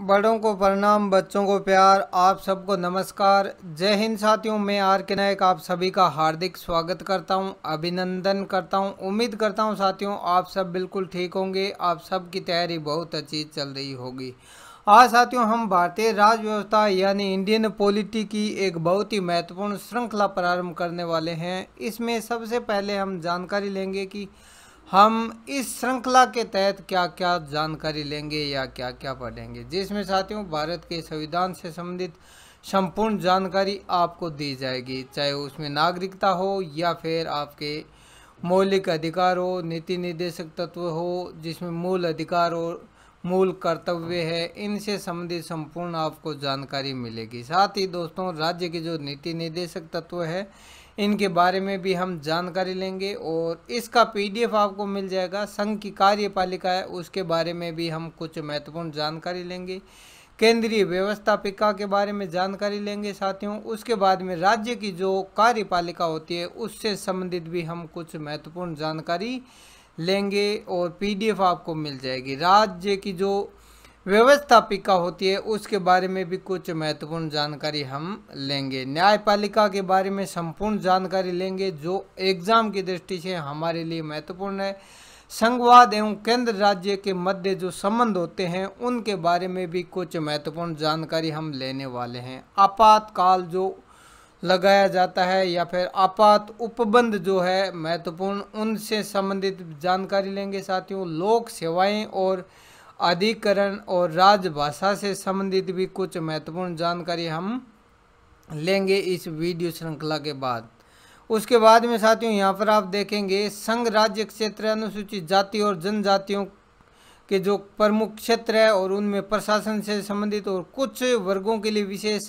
बड़ों को प्रणाम बच्चों को प्यार आप सबको नमस्कार जय हिंद साथियों मैं आर के नायक आप सभी का हार्दिक स्वागत करता हूं अभिनंदन करता हूं उम्मीद करता हूं साथियों आप सब बिल्कुल ठीक होंगे आप सब की तैयारी बहुत अच्छी चल रही होगी आज साथियों हम भारतीय राज व्यवस्था यानी इंडियन पॉलिटी की एक बहुत ही महत्वपूर्ण श्रृंखला प्रारंभ करने वाले हैं इसमें सबसे पहले हम जानकारी लेंगे कि हम इस श्रृंखला के तहत क्या क्या जानकारी लेंगे या क्या क्या पढ़ेंगे जिसमें साथियों भारत के संविधान से संबंधित संपूर्ण जानकारी आपको दी जाएगी चाहे उसमें नागरिकता हो या फिर आपके मौलिक अधिकार हो नीति निर्देशक तत्व हो जिसमें मूल अधिकार हो मूल कर्तव्य है इनसे संबंधित संपूर्ण आपको जानकारी मिलेगी साथ ही दोस्तों राज्य के जो नीति निर्देशक तत्व है इनके बारे में भी हम जानकारी लेंगे और इसका पीडीएफ आपको मिल जाएगा संघ की कार्यपालिका है उसके बारे में भी हम कुछ महत्वपूर्ण जानकारी लेंगे केंद्रीय व्यवस्थापिका के बारे में जानकारी लेंगे साथियों उसके बाद में राज्य की जो कार्यपालिका होती है उससे संबंधित भी हम कुछ महत्वपूर्ण जानकारी लेंगे और पीडीएफ आपको मिल जाएगी राज्य की जो व्यवस्थापिका होती है उसके बारे में भी कुछ महत्वपूर्ण जानकारी हम लेंगे न्यायपालिका के बारे में संपूर्ण जानकारी लेंगे जो एग्ज़ाम की दृष्टि से हमारे लिए महत्वपूर्ण है संघवाद एवं केंद्र राज्य के मध्य जो संबंध होते हैं उनके बारे में भी कुछ महत्वपूर्ण जानकारी हम लेने वाले हैं आपातकाल जो लगाया जाता है या फिर आपात उपबंध जो है महत्वपूर्ण उनसे संबंधित जानकारी लेंगे साथियों लोक सेवाएं और अधिकरण और राजभाषा से संबंधित भी कुछ महत्वपूर्ण जानकारी हम लेंगे इस वीडियो श्रृंखला के बाद उसके बाद में साथियों यहाँ पर आप देखेंगे संघ राज्य क्षेत्र अनुसूचित जाति और जनजातियों के जो प्रमुख क्षेत्र है और उनमें प्रशासन से संबंधित और कुछ वर्गों के लिए विशेष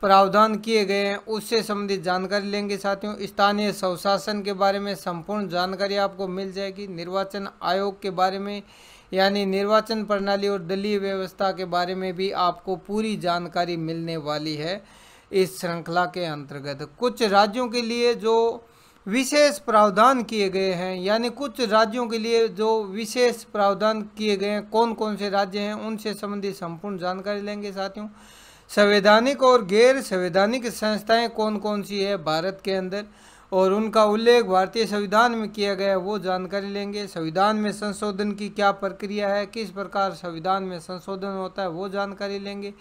प्रावधान किए गए हैं उससे संबंधित जानकारी लेंगे साथियों स्थानीय स्वशासन के बारे में संपूर्ण जानकारी आपको मिल जाएगी निर्वाचन आयोग के बारे में यानी निर्वाचन प्रणाली और दलीय व्यवस्था के बारे में भी आपको पूरी जानकारी मिलने वाली है इस श्रृंखला के अंतर्गत कुछ राज्यों के लिए जो विशेष प्रावधान किए गए हैं यानी कुछ राज्यों के लिए जो विशेष प्रावधान किए गए हैं कौन कौन से राज्य हैं उनसे संबंधित संपूर्ण जानकारी लेंगे साथियों संवैधानिक और गैर संवैधानिक संस्थाएं कौन कौन सी है भारत के अंदर और उनका उल्लेख भारतीय संविधान में किया गया वो जानकारी लेंगे संविधान में संशोधन की क्या प्रक्रिया है किस प्रकार संविधान में संशोधन होता है वो जानकारी लेंगे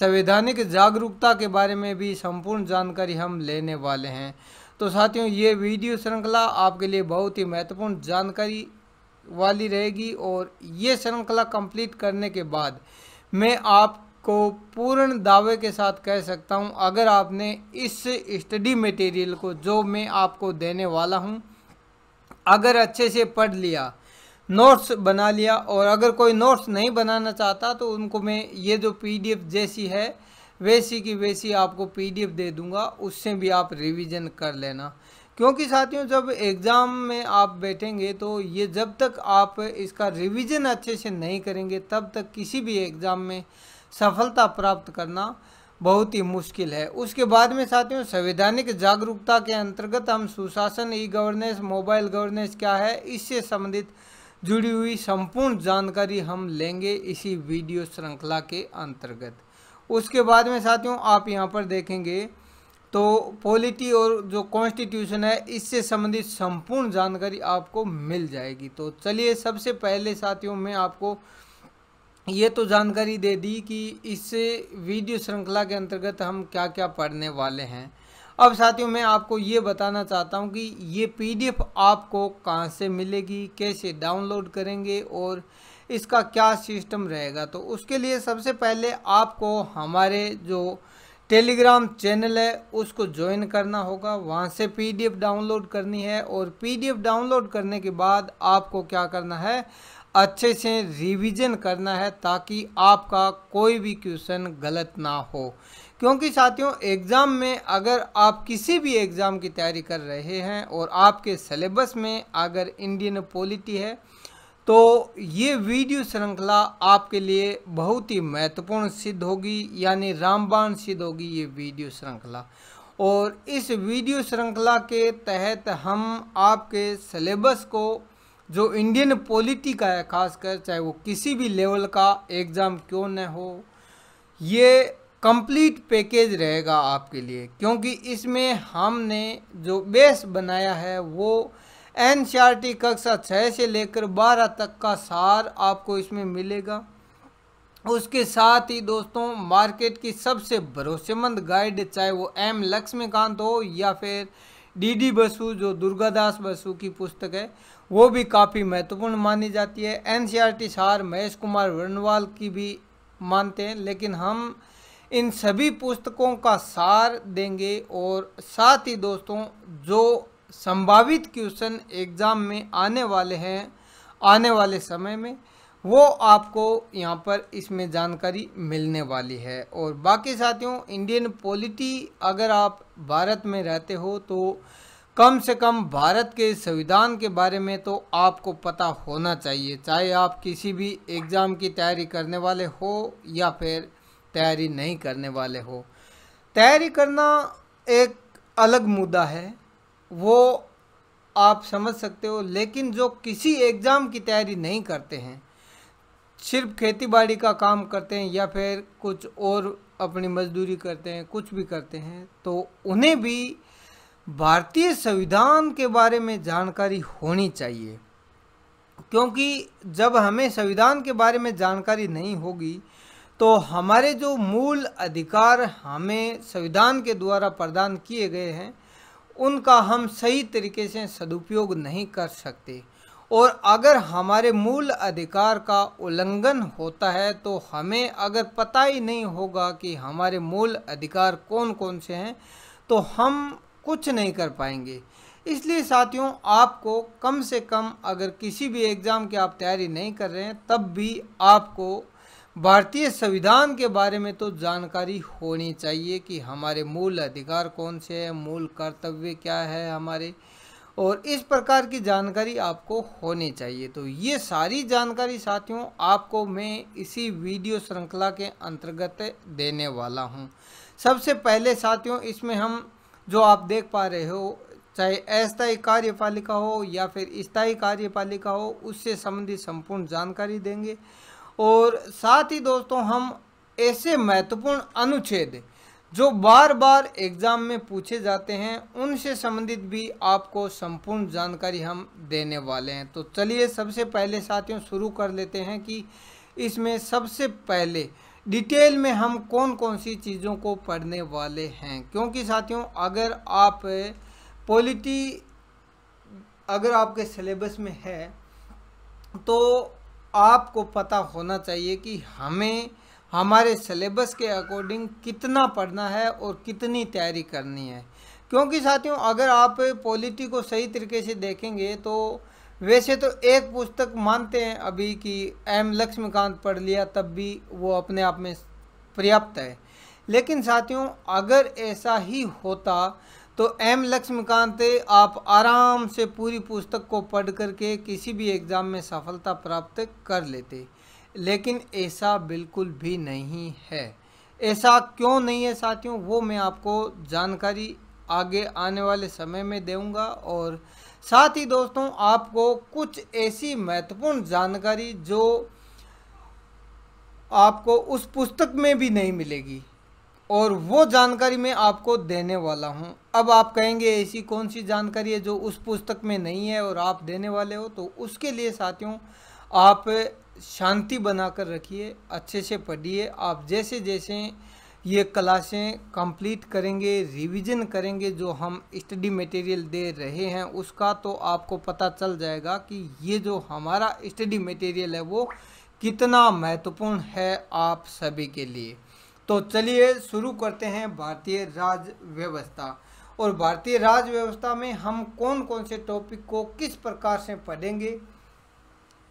संवैधानिक जागरूकता के बारे में भी संपूर्ण जानकारी हम लेने वाले हैं तो साथियों ये वीडियो श्रृंखला आपके लिए बहुत ही महत्वपूर्ण जानकारी वाली रहेगी और ये श्रृंखला कंप्लीट करने के बाद मैं आप को पूर्ण दावे के साथ कह सकता हूं अगर आपने इस स्टडी मटेरियल को जो मैं आपको देने वाला हूं अगर अच्छे से पढ़ लिया नोट्स बना लिया और अगर कोई नोट्स नहीं बनाना चाहता तो उनको मैं ये जो पीडीएफ जैसी है वैसी की वैसी आपको पीडीएफ दे दूंगा उससे भी आप रिवीजन कर लेना क्योंकि साथियों जब एग्ज़ाम में आप बैठेंगे तो ये जब तक आप इसका रिवीजन अच्छे से नहीं करेंगे तब तक किसी भी एग्ज़ाम में सफलता प्राप्त करना बहुत ही मुश्किल है उसके बाद में साथियों संवैधानिक जागरूकता के अंतर्गत हम सुशासन ई गवर्नेंस मोबाइल गवर्नेंस क्या है इससे संबंधित जुड़ी हुई संपूर्ण जानकारी हम लेंगे इसी वीडियो श्रृंखला के अंतर्गत उसके बाद में साथियों आप यहाँ पर देखेंगे तो पॉलिटी और जो कॉन्स्टिट्यूशन है इससे संबंधित संपूर्ण जानकारी आपको मिल जाएगी तो चलिए सबसे पहले साथियों में आपको ये तो जानकारी दे दी कि इस वीडियो श्रृंखला के अंतर्गत हम क्या क्या पढ़ने वाले हैं अब साथियों मैं आपको ये बताना चाहता हूँ कि ये पीडीएफ आपको कहाँ से मिलेगी कैसे डाउनलोड करेंगे और इसका क्या सिस्टम रहेगा तो उसके लिए सबसे पहले आपको हमारे जो टेलीग्राम चैनल है उसको ज्वाइन करना होगा वहाँ से पीडीएफ डाउनलोड करनी है और पीडीएफ डाउनलोड करने के बाद आपको क्या करना है अच्छे से रिवीजन करना है ताकि आपका कोई भी क्वेश्चन गलत ना हो क्योंकि साथियों एग्ज़ाम में अगर आप किसी भी एग्ज़ाम की तैयारी कर रहे हैं और आपके सिलेबस में अगर इंडियन पॉलिटी है तो ये वीडियो श्रृंखला आपके लिए बहुत ही महत्वपूर्ण सिद्ध होगी यानी रामबाण सिद्ध होगी ये वीडियो श्रृंखला और इस वीडियो श्रृंखला के तहत हम आपके सिलेबस को जो इंडियन पॉलिटी का है खासकर चाहे वो किसी भी लेवल का एग्ज़ाम क्यों न हो ये कंप्लीट पैकेज रहेगा आपके लिए क्योंकि इसमें हमने जो बेस बनाया है वो एन e कक्षा छः से लेकर बारह तक का सार आपको इसमें मिलेगा उसके साथ ही दोस्तों मार्केट की सबसे भरोसेमंद गाइड चाहे वो एम लक्ष्मीकांत हो या फिर डी डी बसु जो दुर्गादास बसु की पुस्तक है वो भी काफ़ी महत्वपूर्ण मानी जाती है एनसीईआरटी सार महेश कुमार वर्णवाल की भी मानते हैं लेकिन हम इन सभी पुस्तकों का सार देंगे और साथ ही दोस्तों जो संभावित क्वेश्चन एग्ज़ाम में आने वाले हैं आने वाले समय में वो आपको यहाँ पर इसमें जानकारी मिलने वाली है और बाकी साथियों इंडियन पॉलिटी अगर आप भारत में रहते हो तो कम से कम भारत के संविधान के बारे में तो आपको पता होना चाहिए चाहे आप किसी भी एग्ज़ाम की तैयारी करने वाले हो या फिर तैयारी नहीं करने वाले हो तैयारी करना एक अलग मुद्दा है वो आप समझ सकते हो लेकिन जो किसी एग्ज़ाम की तैयारी नहीं करते हैं सिर्फ खेतीबाड़ी का काम करते हैं या फिर कुछ और अपनी मजदूरी करते हैं कुछ भी करते हैं तो उन्हें भी भारतीय संविधान के बारे में जानकारी होनी चाहिए क्योंकि जब हमें संविधान के बारे में जानकारी नहीं होगी तो हमारे जो मूल अधिकार हमें संविधान के द्वारा प्रदान किए गए हैं उनका हम सही तरीके से सदुपयोग नहीं कर सकते और अगर हमारे मूल अधिकार का उल्लंघन होता है तो हमें अगर पता ही नहीं होगा कि हमारे मूल अधिकार कौन कौन से हैं तो हम कुछ नहीं कर पाएंगे इसलिए साथियों आपको कम से कम अगर किसी भी एग्ज़ाम की आप तैयारी नहीं कर रहे हैं तब भी आपको भारतीय संविधान के बारे में तो जानकारी होनी चाहिए कि हमारे मूल अधिकार कौन से हैं मूल कर्तव्य क्या है हमारे और इस प्रकार की जानकारी आपको होनी चाहिए तो ये सारी जानकारी साथियों आपको मैं इसी वीडियो श्रृंखला के अंतर्गत देने वाला हूँ सबसे पहले साथियों इसमें हम जो आप देख पा रहे हो चाहे अस्थायी कार्यपालिका हो या फिर स्थायी कार्यपालिका हो उससे संबंधित संपूर्ण जानकारी देंगे और साथ ही दोस्तों हम ऐसे महत्वपूर्ण अनुच्छेद जो बार बार एग्ज़ाम में पूछे जाते हैं उनसे संबंधित भी आपको संपूर्ण जानकारी हम देने वाले हैं तो चलिए सबसे पहले साथियों शुरू कर लेते हैं कि इसमें सबसे पहले डिटेल में हम कौन कौन सी चीज़ों को पढ़ने वाले हैं क्योंकि साथियों अगर आप पॉलिटी अगर आपके सिलेबस में है तो आपको पता होना चाहिए कि हमें हमारे सिलेबस के अकॉर्डिंग कितना पढ़ना है और कितनी तैयारी करनी है क्योंकि साथियों अगर आप पॉलिटी को सही तरीके से देखेंगे तो वैसे तो एक पुस्तक मानते हैं अभी कि एम लक्ष्मीकांत पढ़ लिया तब भी वो अपने आप में पर्याप्त है लेकिन साथियों अगर ऐसा ही होता तो एम लक्ष्मीकांत आप आराम से पूरी पुस्तक को पढ़ करके किसी भी एग्ज़ाम में सफलता प्राप्त कर लेते लेकिन ऐसा बिल्कुल भी नहीं है ऐसा क्यों नहीं है साथियों वो मैं आपको जानकारी आगे आने वाले समय में दूंगा और साथ ही दोस्तों आपको कुछ ऐसी महत्वपूर्ण जानकारी जो आपको उस पुस्तक में भी नहीं मिलेगी और वो जानकारी मैं आपको देने वाला हूँ अब आप कहेंगे ऐसी कौन सी जानकारी है जो उस पुस्तक में नहीं है और आप देने वाले हो तो उसके लिए साथियों आप शांति बनाकर रखिए अच्छे से पढ़िए आप जैसे जैसे ये क्लासें कंप्लीट करेंगे रिवीजन करेंगे जो हम स्टडी मटेरियल दे रहे हैं उसका तो आपको पता चल जाएगा कि ये जो हमारा स्टडी मटेरियल है वो कितना महत्वपूर्ण है आप सभी के लिए तो चलिए शुरू करते हैं भारतीय राज व्यवस्था और भारतीय राज व्यवस्था में हम कौन कौन से टॉपिक को किस प्रकार से पढ़ेंगे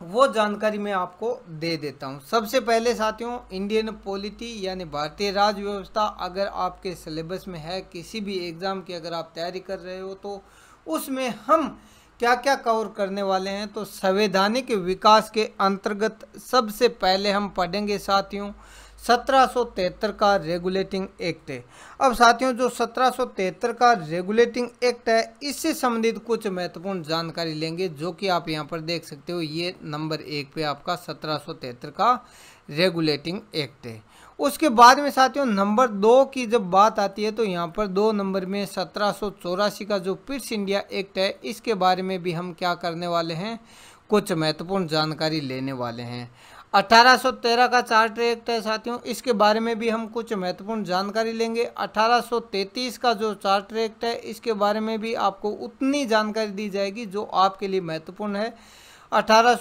वो जानकारी मैं आपको दे देता हूँ सबसे पहले साथियों इंडियन पॉलिटी यानी भारतीय राज्य व्यवस्था अगर आपके सिलेबस में है किसी भी एग्ज़ाम की अगर आप तैयारी कर रहे हो तो उसमें हम क्या क्या कवर करने वाले हैं तो संवैधानिक विकास के अंतर्गत सबसे पहले हम पढ़ेंगे साथियों 1773 का रेगुलेटिंग एक्ट है अब साथियों जो 1773 का रेगुलेटिंग एक्ट है इससे संबंधित कुछ महत्वपूर्ण जानकारी लेंगे जो कि आप यहां पर देख सकते हो ये नंबर एक पे आपका 1773 का रेगुलेटिंग एक्ट है उसके बाद में साथियों नंबर दो की जब बात आती है तो यहाँ पर दो नंबर में सत्रह का जो पिट्स इंडिया एक्ट है इसके बारे में भी हम क्या करने वाले हैं कुछ महत्वपूर्ण जानकारी लेने वाले हैं 1813 का चार्टर एक्ट है साथियों इसके बारे में भी हम कुछ महत्वपूर्ण जानकारी लेंगे 1833 का जो चार्टर एक्ट है इसके बारे में भी आपको उतनी जानकारी दी जाएगी जो आपके लिए महत्वपूर्ण है अठारह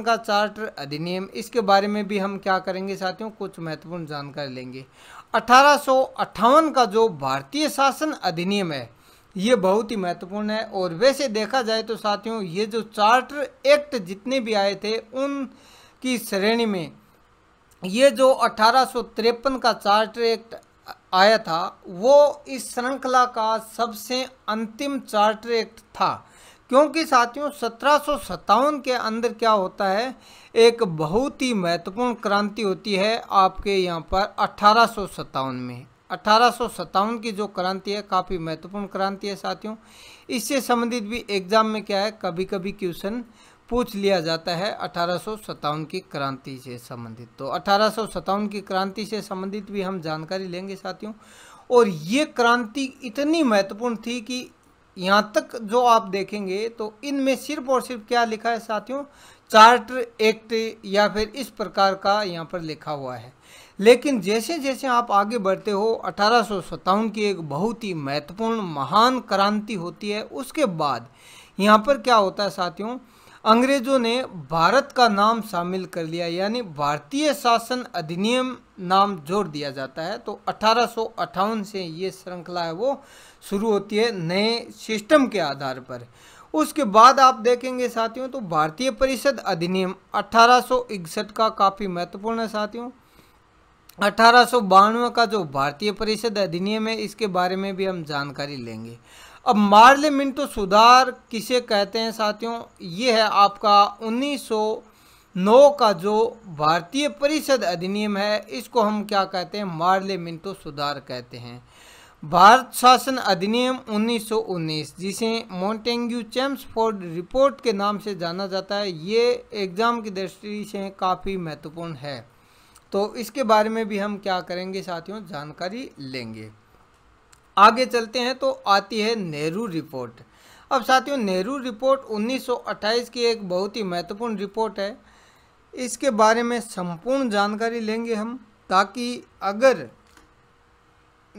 का चार्टर अधिनियम इसके बारे में भी हम क्या करेंगे साथियों कुछ महत्वपूर्ण जानकारी लेंगे अठारह का जो भारतीय शासन अधिनियम है ये बहुत ही महत्वपूर्ण है और वैसे देखा जाए तो साथियों ये जो चार्टर एक्ट जितने भी आए थे उन की श्रेणी में ये जो अठारह का चार्टर एक्ट आया था वो इस श्रृंखला का सबसे अंतिम चार्टर एक्ट था क्योंकि साथियों सत्रह के अंदर क्या होता है एक बहुत ही महत्वपूर्ण क्रांति होती है आपके यहाँ पर अठारह में अठारह की जो क्रांति है काफ़ी महत्वपूर्ण क्रांति है साथियों इससे संबंधित भी एग्जाम में क्या है कभी कभी क्वेश्चन पूछ लिया जाता है अठारह की क्रांति से संबंधित तो अठारह की क्रांति से संबंधित भी हम जानकारी लेंगे साथियों और ये क्रांति इतनी महत्वपूर्ण थी कि यहाँ तक जो आप देखेंगे तो इनमें सिर्फ और सिर्फ क्या लिखा है साथियों चार्टर एक्ट या फिर इस प्रकार का यहाँ पर लिखा हुआ है लेकिन जैसे जैसे आप आगे बढ़ते हो अठारह की एक बहुत ही महत्वपूर्ण महान क्रांति होती है उसके बाद यहाँ पर क्या होता है साथियों अंग्रेजों ने भारत का नाम शामिल कर लिया यानी भारतीय शासन अधिनियम नाम जोड़ दिया जाता है तो अठारह से ये श्रृंखला है वो शुरू होती है नए सिस्टम के आधार पर उसके बाद आप देखेंगे साथियों तो भारतीय परिषद अधिनियम अठारह का काफ़ी महत्वपूर्ण है साथियों अठारह का जो भारतीय परिषद अधिनियम है इसके बारे में भी हम जानकारी लेंगे अब मार्ले मिंटो सुधार किसे कहते हैं साथियों ये है आपका 1909 का जो भारतीय परिषद अधिनियम है इसको हम क्या कहते हैं मार्ले मिंटो सुधार कहते हैं भारत शासन अधिनियम 1919 जिसे मॉन्टेंग्यू चैम्सफोर्ड रिपोर्ट के नाम से जाना जाता है ये एग्ज़ाम की दृष्टि से काफ़ी महत्वपूर्ण है तो इसके बारे में भी हम क्या करेंगे साथियों जानकारी लेंगे आगे चलते हैं तो आती है नेहरू रिपोर्ट अब साथियों नेहरू रिपोर्ट 1928 की एक बहुत ही महत्वपूर्ण रिपोर्ट है इसके बारे में संपूर्ण जानकारी लेंगे हम ताकि अगर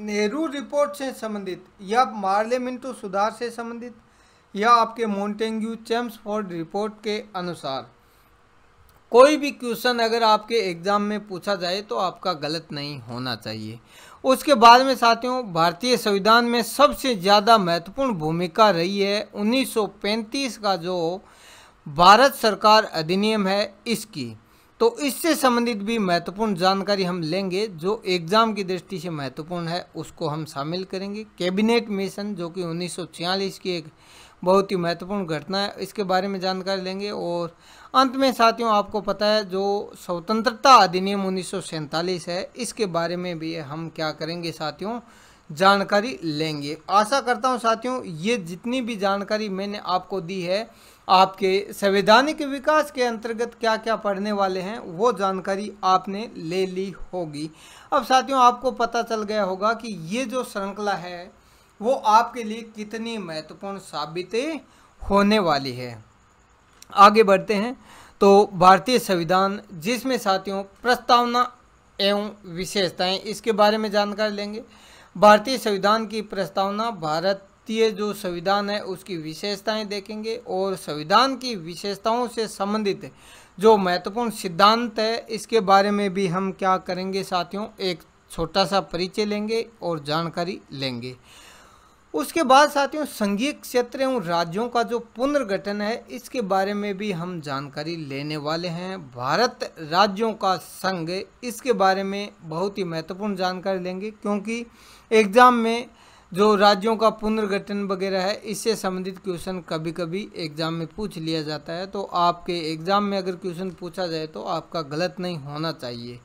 नेहरू रिपोर्ट से संबंधित या मार्ले मिंटो सुधार से संबंधित या आपके मोन्टेंग्यू चैम्सफोर्ड रिपोर्ट के अनुसार कोई भी क्वेश्चन अगर आपके एग्ज़ाम में पूछा जाए तो आपका गलत नहीं होना चाहिए उसके बाद में साथियों भारतीय संविधान में सबसे ज़्यादा महत्वपूर्ण भूमिका रही है 1935 का जो भारत सरकार अधिनियम है इसकी तो इससे संबंधित भी महत्वपूर्ण जानकारी हम लेंगे जो एग्ज़ाम की दृष्टि से महत्वपूर्ण है उसको हम शामिल करेंगे कैबिनेट मिशन जो कि उन्नीस की एक बहुत ही महत्वपूर्ण घटना है इसके बारे में जानकारी लेंगे और अंत में साथियों आपको पता है जो स्वतंत्रता अधिनियम उन्नीस है इसके बारे में भी हम क्या करेंगे साथियों जानकारी लेंगे आशा करता हूं साथियों ये जितनी भी जानकारी मैंने आपको दी है आपके संवैधानिक विकास के अंतर्गत क्या क्या पढ़ने वाले हैं वो जानकारी आपने ले ली होगी अब साथियों आपको पता चल गया होगा कि ये जो श्रृंखला है वो आपके लिए कितनी महत्वपूर्ण साबित होने वाली है आगे बढ़ते हैं तो भारतीय संविधान जिसमें साथियों प्रस्तावना एवं विशेषताएं इसके बारे में जानकारी लेंगे भारतीय संविधान की प्रस्तावना भारतीय जो संविधान है उसकी विशेषताएं देखेंगे और संविधान की विशेषताओं से संबंधित जो महत्वपूर्ण सिद्धांत है इसके बारे में भी हम क्या करेंगे साथियों एक छोटा सा परिचय लेंगे और जानकारी लेंगे उसके बाद साथियों संघीय क्षेत्र एवं राज्यों का जो पुनर्गठन है इसके बारे में भी हम जानकारी लेने वाले हैं भारत राज्यों का संघ इसके बारे में बहुत ही महत्वपूर्ण जानकारी लेंगे क्योंकि एग्ज़ाम में जो राज्यों का पुनर्गठन वगैरह है इससे संबंधित क्वेश्चन कभी कभी एग्ज़ाम में पूछ लिया जाता है तो आपके एग्ज़ाम में अगर क्वेश्चन पूछा जाए तो आपका गलत नहीं होना चाहिए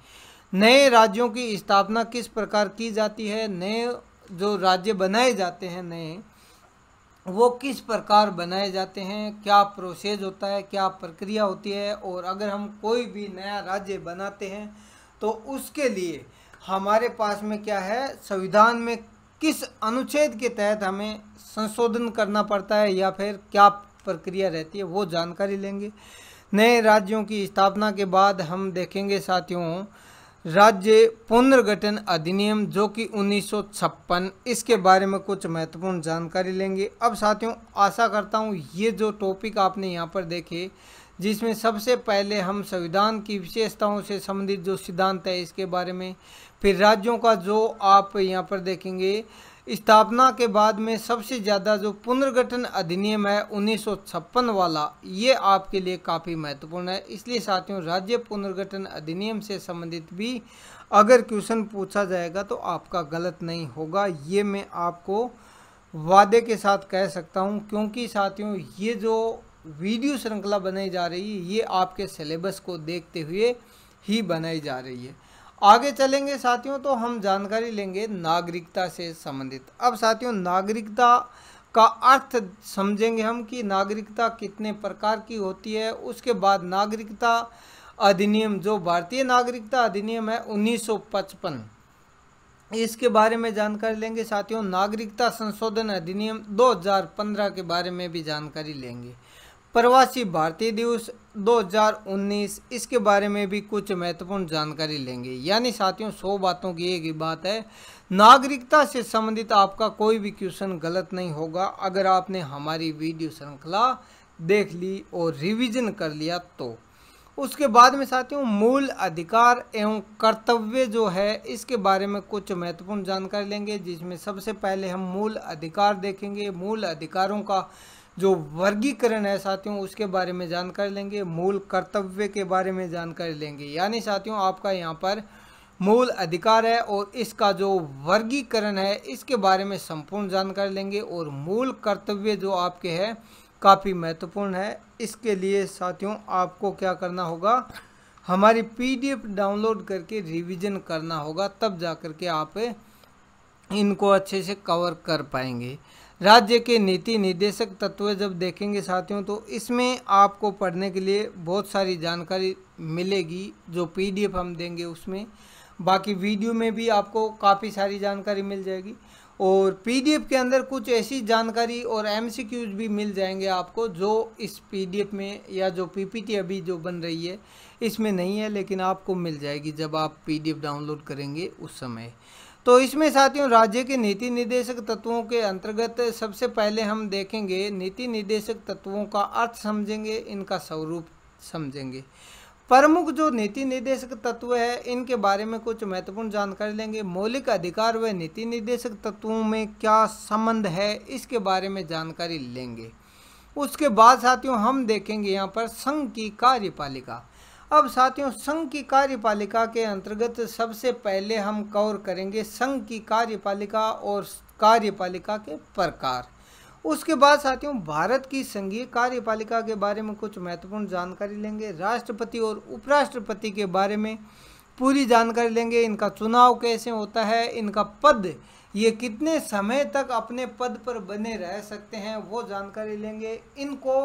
नए राज्यों की स्थापना किस प्रकार की जाती है नए जो राज्य बनाए जाते हैं नए वो किस प्रकार बनाए जाते हैं क्या प्रोसेस होता है क्या प्रक्रिया होती है और अगर हम कोई भी नया राज्य बनाते हैं तो उसके लिए हमारे पास में क्या है संविधान में किस अनुच्छेद के तहत हमें संशोधन करना पड़ता है या फिर क्या प्रक्रिया रहती है वो जानकारी लेंगे नए राज्यों की स्थापना के बाद हम देखेंगे साथियों राज्य पुनर्गठन अधिनियम जो कि 1956 इसके बारे में कुछ महत्वपूर्ण जानकारी लेंगे अब साथियों आशा करता हूँ ये जो टॉपिक आपने यहाँ पर देखे जिसमें सबसे पहले हम संविधान की विशेषताओं से संबंधित जो सिद्धांत है इसके बारे में फिर राज्यों का जो आप यहाँ पर देखेंगे स्थापना के बाद में सबसे ज़्यादा जो पुनर्गठन अधिनियम है उन्नीस वाला ये आपके लिए काफ़ी महत्वपूर्ण है इसलिए साथियों राज्य पुनर्गठन अधिनियम से संबंधित भी अगर क्वेश्चन पूछा जाएगा तो आपका गलत नहीं होगा ये मैं आपको वादे के साथ कह सकता हूँ क्योंकि साथियों ये जो वीडियो श्रृंखला बनाई जा रही है ये आपके सिलेबस को देखते हुए ही बनाई जा रही है आगे चलेंगे साथियों तो हम जानकारी लेंगे नागरिकता से संबंधित अब साथियों नागरिकता का अर्थ समझेंगे हम कि नागरिकता कितने प्रकार की होती है उसके बाद नागरिकता अधिनियम जो भारतीय नागरिकता अधिनियम है 1955 इसके बारे में जानकारी लेंगे साथियों नागरिकता संशोधन अधिनियम 2015 के बारे में भी जानकारी लेंगे प्रवासी भारतीय दिवस 2019 इसके बारे में भी कुछ महत्वपूर्ण जानकारी लेंगे यानी साथियों सौ बातों की एक ही बात है नागरिकता से संबंधित आपका कोई भी क्वेश्चन गलत नहीं होगा अगर आपने हमारी वीडियो श्रृंखला देख ली और रिवीजन कर लिया तो उसके बाद में साथियों मूल अधिकार एवं कर्तव्य जो है इसके बारे में कुछ महत्वपूर्ण जानकारी लेंगे जिसमें सबसे पहले हम मूल अधिकार देखेंगे मूल अधिकारों का जो वर्गीकरण है साथियों उसके बारे में जानकारी लेंगे मूल कर्तव्य के बारे में जानकारी लेंगे यानी साथियों आपका यहाँ पर मूल अधिकार है और इसका जो वर्गीकरण है इसके बारे में संपूर्ण जानकारी लेंगे और मूल कर्तव्य जो आपके है काफ़ी महत्वपूर्ण है इसके लिए साथियों आपको क्या करना होगा हमारी पीडीएफ डाउनलोड करके रिवीजन करना होगा तब जा कर के आप इनको अच्छे से कवर कर पाएंगे राज्य के नीति निर्देशक तत्व जब देखेंगे साथियों तो इसमें आपको पढ़ने के लिए बहुत सारी जानकारी मिलेगी जो पीडीएफ हम देंगे उसमें बाकी वीडियो में भी आपको काफ़ी सारी जानकारी मिल जाएगी और पीडीएफ के अंदर कुछ ऐसी जानकारी और एमसीक्यूज भी मिल जाएंगे आपको जो इस पीडीएफ में या जो पीपीटी अभी जो बन रही है इसमें नहीं है लेकिन आपको मिल जाएगी जब आप पी डाउनलोड करेंगे उस समय तो इसमें साथियों राज्य के नीति निदेशक तत्वों के अंतर्गत सबसे पहले हम देखेंगे नीति निदेशक तत्वों का अर्थ समझेंगे इनका स्वरूप समझेंगे प्रमुख जो नीति निदेशक तत्व है इनके बारे में कुछ महत्वपूर्ण जानकारी लेंगे मौलिक अधिकार व नीति निदेशक तत्वों में क्या संबंध है इसके बारे में जानकारी लेंगे उसके बाद साथियों हम देखेंगे यहाँ पर संघ की कार्यपालिका अब साथियों संघ की कार्यपालिका के अंतर्गत सबसे पहले हम कवर करेंगे संघ की कार्यपालिका और कार्यपालिका के प्रकार उसके बाद साथियों भारत की संघीय कार्यपालिका के बारे में कुछ महत्वपूर्ण जानकारी लेंगे राष्ट्रपति और उपराष्ट्रपति के बारे में पूरी जानकारी लेंगे इनका चुनाव कैसे होता है इनका पद ये कितने समय तक अपने पद पर बने रह सकते हैं वो जानकारी लेंगे इनको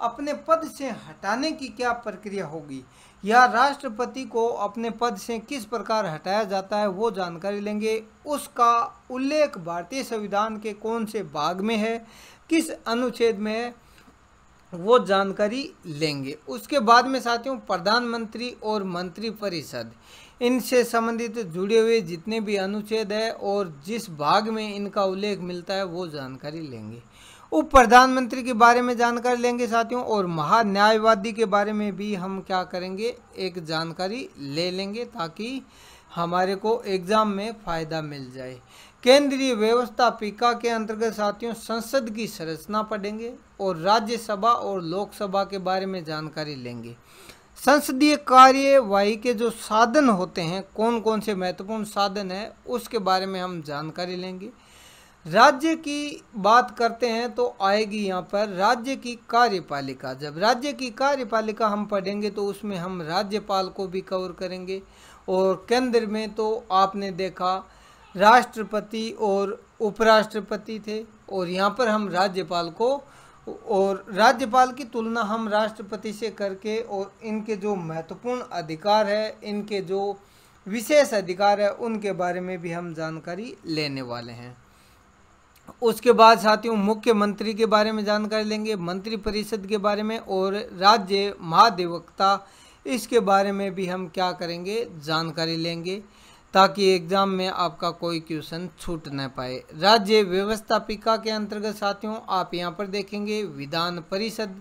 अपने पद से हटाने की क्या प्रक्रिया होगी या राष्ट्रपति को अपने पद से किस प्रकार हटाया जाता है वो जानकारी लेंगे उसका उल्लेख भारतीय संविधान के कौन से भाग में है किस अनुच्छेद में है वो जानकारी लेंगे उसके बाद में साथियों प्रधानमंत्री और मंत्री परिषद इनसे संबंधित जुड़े हुए जितने भी अनुच्छेद है और जिस भाग में इनका उल्लेख मिलता है वो जानकारी लेंगे उप प्रधानमंत्री के बारे में जानकारी लेंगे साथियों और महान्यायवादी के बारे में भी हम क्या करेंगे एक जानकारी ले लेंगे ताकि हमारे को एग्जाम में फ़ायदा मिल जाए केंद्रीय व्यवस्था पिका के अंतर्गत साथियों संसद की संरचना पढ़ेंगे और राज्यसभा और लोकसभा के बारे में जानकारी लेंगे संसदीय कार्यवाही के जो साधन होते हैं कौन कौन से महत्वपूर्ण साधन है उसके बारे में हम जानकारी लेंगे राज्य की बात करते हैं तो आएगी यहाँ पर राज्य की कार्यपालिका जब राज्य की कार्यपालिका हम पढ़ेंगे तो उसमें हम राज्यपाल को भी कवर करेंगे और केंद्र में तो आपने देखा राष्ट्रपति और उपराष्ट्रपति थे और यहाँ पर हम राज्यपाल को और राज्यपाल की तुलना हम राष्ट्रपति से करके और इनके जो महत्वपूर्ण अधिकार है इनके जो विशेष अधिकार है उनके बारे में भी हम जानकारी लेने वाले हैं उसके बाद साथियों मुख्यमंत्री के बारे में जानकारी लेंगे मंत्री परिषद के बारे में और राज्य महाधिवक्ता इसके बारे में भी हम क्या करेंगे जानकारी लेंगे ताकि एग्जाम में आपका कोई क्वेश्चन छूट न पाए राज्य व्यवस्थापिका के अंतर्गत साथियों आप यहाँ पर देखेंगे विधान परिषद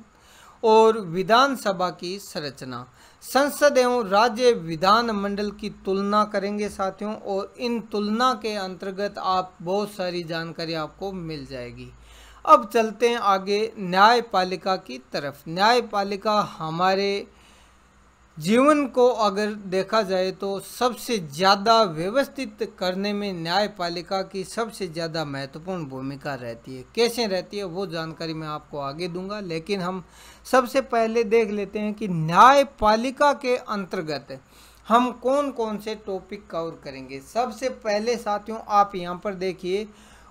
और विधानसभा की संरचना संसद एवं राज्य विधानमंडल की तुलना करेंगे साथियों और इन तुलना के अंतर्गत आप बहुत सारी जानकारी आपको मिल जाएगी अब चलते हैं आगे न्यायपालिका की तरफ न्यायपालिका हमारे जीवन को अगर देखा जाए तो सबसे ज़्यादा व्यवस्थित करने में न्यायपालिका की सबसे ज़्यादा महत्वपूर्ण भूमिका रहती है कैसे रहती है वो जानकारी मैं आपको आगे दूंगा लेकिन हम सबसे पहले देख लेते हैं कि न्यायपालिका के अंतर्गत हम कौन कौन से टॉपिक कवर करेंगे सबसे पहले साथियों आप यहाँ पर देखिए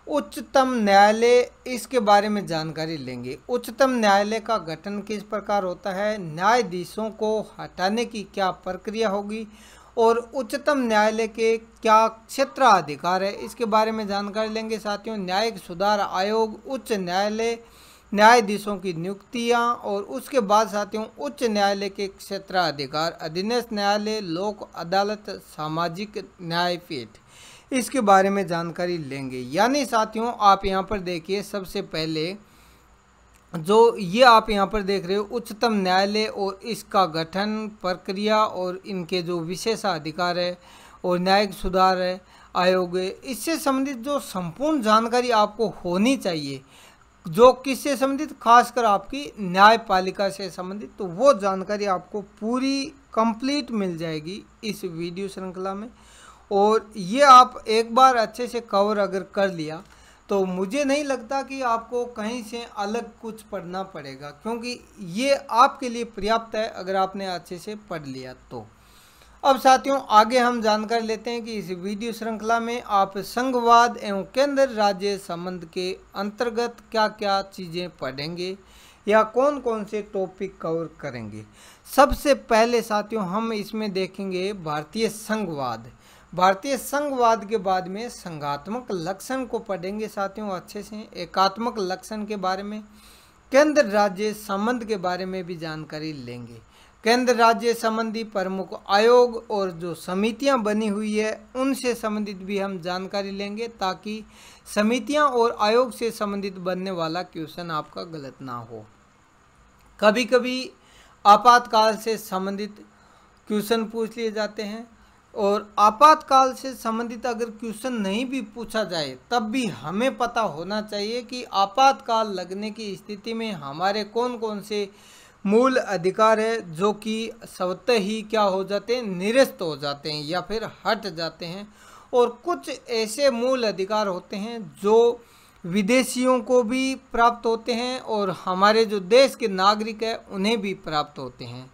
उच्चतम न्यायालय इसके बारे में जानकारी लेंगे उच्चतम न्यायालय का गठन किस प्रकार होता है न्यायाधीशों को हटाने की क्या प्रक्रिया होगी और उच्चतम न्यायालय के क्या क्षेत्राधिकार है इसके बारे में जानकारी लेंगे साथियों न्यायिक सुधार आयोग उच्च न्यायालय न्यायाधीशों की नियुक्तियां और उसके बाद साथियों उच्च न्यायालय के क्षेत्राधिकार अधीनस्थ न्यायालय लोक अदालत सामाजिक न्यायपीठ इसके बारे में जानकारी लेंगे यानी साथियों आप यहाँ पर देखिए सबसे पहले जो ये आप यहाँ पर देख रहे हो उच्चतम न्यायालय और इसका गठन प्रक्रिया और इनके जो विशेषाधिकार है और न्यायिक सुधार है आयोग इससे संबंधित जो संपूर्ण जानकारी आपको होनी चाहिए जो किससे संबंधित खासकर आपकी न्यायपालिका से संबंधित तो वो जानकारी आपको पूरी कंप्लीट मिल जाएगी इस वीडियो श्रृंखला में और ये आप एक बार अच्छे से कवर अगर कर लिया तो मुझे नहीं लगता कि आपको कहीं से अलग कुछ पढ़ना पड़ेगा क्योंकि ये आपके लिए पर्याप्त है अगर आपने अच्छे से पढ़ लिया तो अब साथियों आगे हम जानकारी लेते हैं कि इस वीडियो श्रृंखला में आप संघवाद एवं केंद्र राज्य संबंध के अंतर्गत क्या क्या चीज़ें पढ़ेंगे या कौन कौन से टॉपिक कवर करेंगे सबसे पहले साथियों हम इसमें देखेंगे भारतीय संघवाद भारतीय संघवाद के बाद में संघात्मक लक्षण को पढ़ेंगे साथियों अच्छे से एकात्मक लक्षण के बारे में केंद्र राज्य संबंध के बारे में भी जानकारी लेंगे केंद्र राज्य संबंधी प्रमुख आयोग और जो समितियां बनी हुई है उनसे संबंधित भी हम जानकारी लेंगे ताकि समितियां और आयोग से संबंधित बनने वाला क्वेश्चन आपका गलत ना हो कभी कभी आपातकाल से संबंधित क्वेश्चन पूछ लिए जाते हैं और आपातकाल से संबंधित अगर क्वेश्चन नहीं भी पूछा जाए तब भी हमें पता होना चाहिए कि आपातकाल लगने की स्थिति में हमारे कौन कौन से मूल अधिकार है जो कि स्वतः ही क्या हो जाते हैं निरस्त हो जाते हैं या फिर हट जाते हैं और कुछ ऐसे मूल अधिकार होते हैं जो विदेशियों को भी प्राप्त होते हैं और हमारे जो देश के नागरिक हैं उन्हें भी प्राप्त होते हैं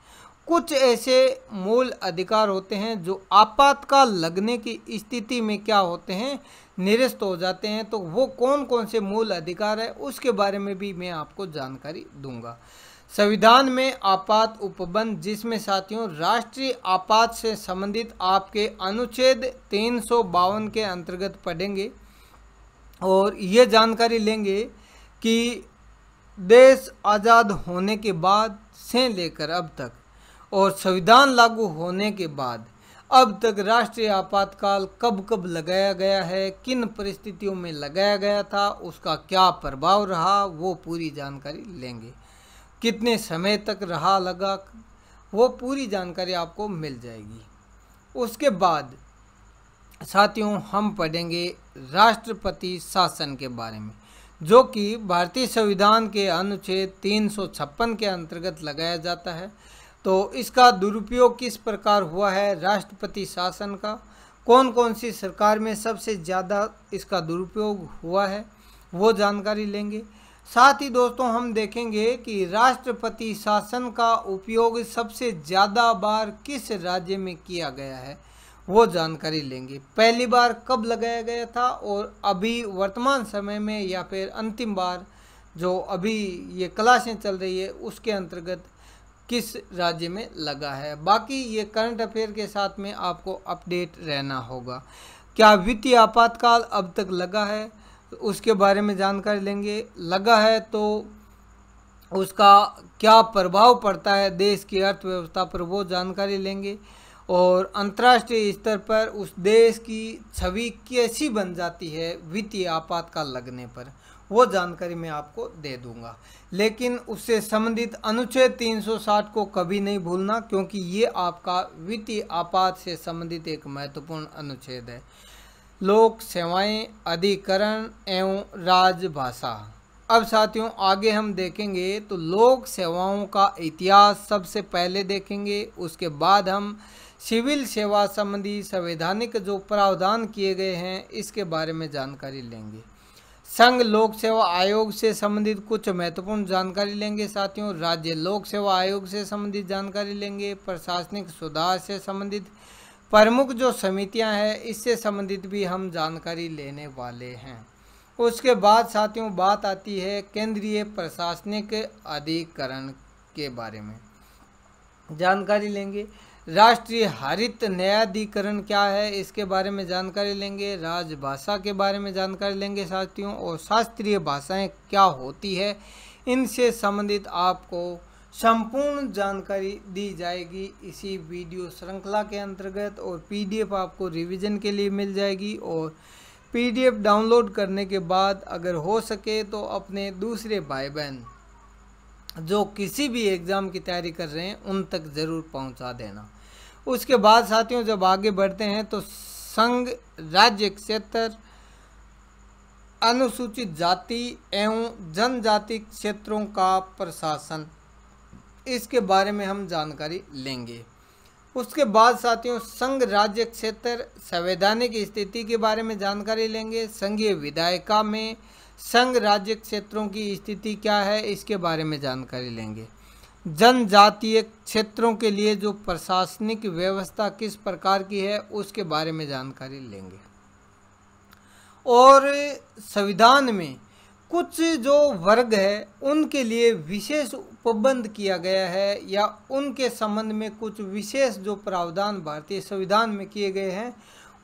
कुछ ऐसे मूल अधिकार होते हैं जो आपातकाल लगने की स्थिति में क्या होते हैं निरस्त हो जाते हैं तो वो कौन कौन से मूल अधिकार है उसके बारे में भी मैं आपको जानकारी दूंगा संविधान में आपात उपबंध जिसमें साथियों राष्ट्रीय आपात से संबंधित आपके अनुच्छेद तीन के अंतर्गत पढ़ेंगे और ये जानकारी लेंगे कि देश आज़ाद होने के बाद से लेकर अब तक और संविधान लागू होने के बाद अब तक राष्ट्रीय आपातकाल कब कब लगाया गया है किन परिस्थितियों में लगाया गया था उसका क्या प्रभाव रहा वो पूरी जानकारी लेंगे कितने समय तक रहा लगा वो पूरी जानकारी आपको मिल जाएगी उसके बाद साथियों हम पढ़ेंगे राष्ट्रपति शासन के बारे में जो कि भारतीय संविधान के अनुच्छेद तीन के अंतर्गत लगाया जाता है तो इसका दुरुपयोग किस प्रकार हुआ है राष्ट्रपति शासन का कौन कौन सी सरकार में सबसे ज़्यादा इसका दुरुपयोग हुआ है वो जानकारी लेंगे साथ ही दोस्तों हम देखेंगे कि राष्ट्रपति शासन का उपयोग सबसे ज़्यादा बार किस राज्य में किया गया है वो जानकारी लेंगे पहली बार कब लगाया गया था और अभी वर्तमान समय में या फिर अंतिम बार जो अभी ये क्लासें चल रही है उसके अंतर्गत किस राज्य में लगा है बाकी ये करंट अफेयर के साथ में आपको अपडेट रहना होगा क्या वित्तीय आपातकाल अब तक लगा है उसके बारे में जानकारी लेंगे लगा है तो उसका क्या प्रभाव पड़ता है देश की अर्थव्यवस्था पर वो जानकारी लेंगे और अंतर्राष्ट्रीय स्तर पर उस देश की छवि कैसी बन जाती है वित्तीय आपातकाल लगने पर वो जानकारी मैं आपको दे दूंगा लेकिन उससे संबंधित अनुच्छेद 360 को कभी नहीं भूलना क्योंकि ये आपका वित्तीय आपात से संबंधित एक महत्वपूर्ण अनुच्छेद है लोक सेवाएं अधिकरण एवं राजभाषा अब साथियों आगे हम देखेंगे तो लोक सेवाओं का इतिहास सबसे पहले देखेंगे उसके बाद हम सिविल सेवा संबंधी संवैधानिक जो प्रावधान किए गए हैं इसके बारे में जानकारी लेंगे संघ लोक सेवा आयोग से संबंधित कुछ महत्वपूर्ण जानकारी लेंगे साथियों राज्य लोक सेवा आयोग से संबंधित जानकारी लेंगे प्रशासनिक सुधार से संबंधित प्रमुख जो समितियां हैं इससे संबंधित भी हम जानकारी लेने वाले हैं उसके बाद साथियों बात आती है केंद्रीय प्रशासनिक अधिकरण के बारे में जानकारी लेंगे राष्ट्रीय हरित न्यायाधिकरण क्या है इसके बारे में जानकारी लेंगे राजभाषा के बारे में जानकारी लेंगे साथियों और शास्त्रीय भाषाएं क्या होती है इनसे संबंधित आपको संपूर्ण जानकारी दी जाएगी इसी वीडियो श्रृंखला के अंतर्गत और पीडीएफ आपको रिवीजन के लिए मिल जाएगी और पीडीएफ डाउनलोड करने के बाद अगर हो सके तो अपने दूसरे भाई बहन जो किसी भी एग्ज़ाम की तैयारी कर रहे हैं उन तक ज़रूर पहुंचा देना उसके बाद साथियों जब आगे बढ़ते हैं तो संघ राज्य क्षेत्र अनुसूचित जाति एवं जनजाति क्षेत्रों का प्रशासन इसके बारे में हम जानकारी लेंगे उसके बाद साथियों संघ राज्य क्षेत्र संवैधानिक स्थिति के बारे में जानकारी लेंगे संघीय विधायिका में संघ राज्य क्षेत्रों की स्थिति क्या है इसके बारे में जानकारी लेंगे जनजातीय क्षेत्रों के लिए जो प्रशासनिक व्यवस्था किस प्रकार की है उसके बारे में जानकारी लेंगे और संविधान में कुछ जो वर्ग है उनके लिए विशेष उपबंध किया गया है या उनके संबंध में कुछ विशेष जो प्रावधान भारतीय संविधान में किए गए हैं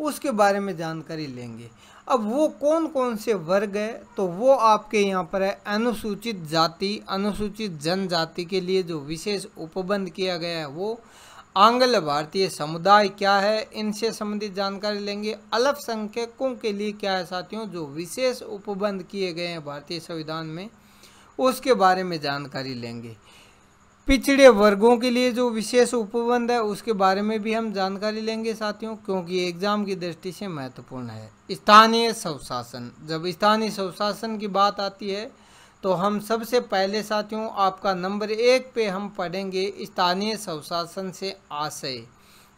उसके बारे में जानकारी लेंगे अब वो कौन कौन से वर्ग है तो वो आपके यहाँ पर है अनुसूचित जाति अनुसूचित जनजाति के लिए जो विशेष उपबंध किया गया है वो आंग्ल भारतीय समुदाय क्या है इनसे संबंधित जानकारी लेंगे अल्पसंख्यकों के लिए क्या है साथियों जो विशेष उपबंध किए गए हैं भारतीय संविधान में उसके बारे में जानकारी लेंगे पिछड़े वर्गों के लिए जो विशेष उपबंध है उसके बारे में भी हम जानकारी लेंगे साथियों क्योंकि एग्जाम की दृष्टि से महत्वपूर्ण है स्थानीय स्वशासन जब स्थानीय स्वशासन की बात आती है तो हम सबसे पहले साथियों आपका नंबर एक पे हम पढ़ेंगे स्थानीय स्वशासन से आशय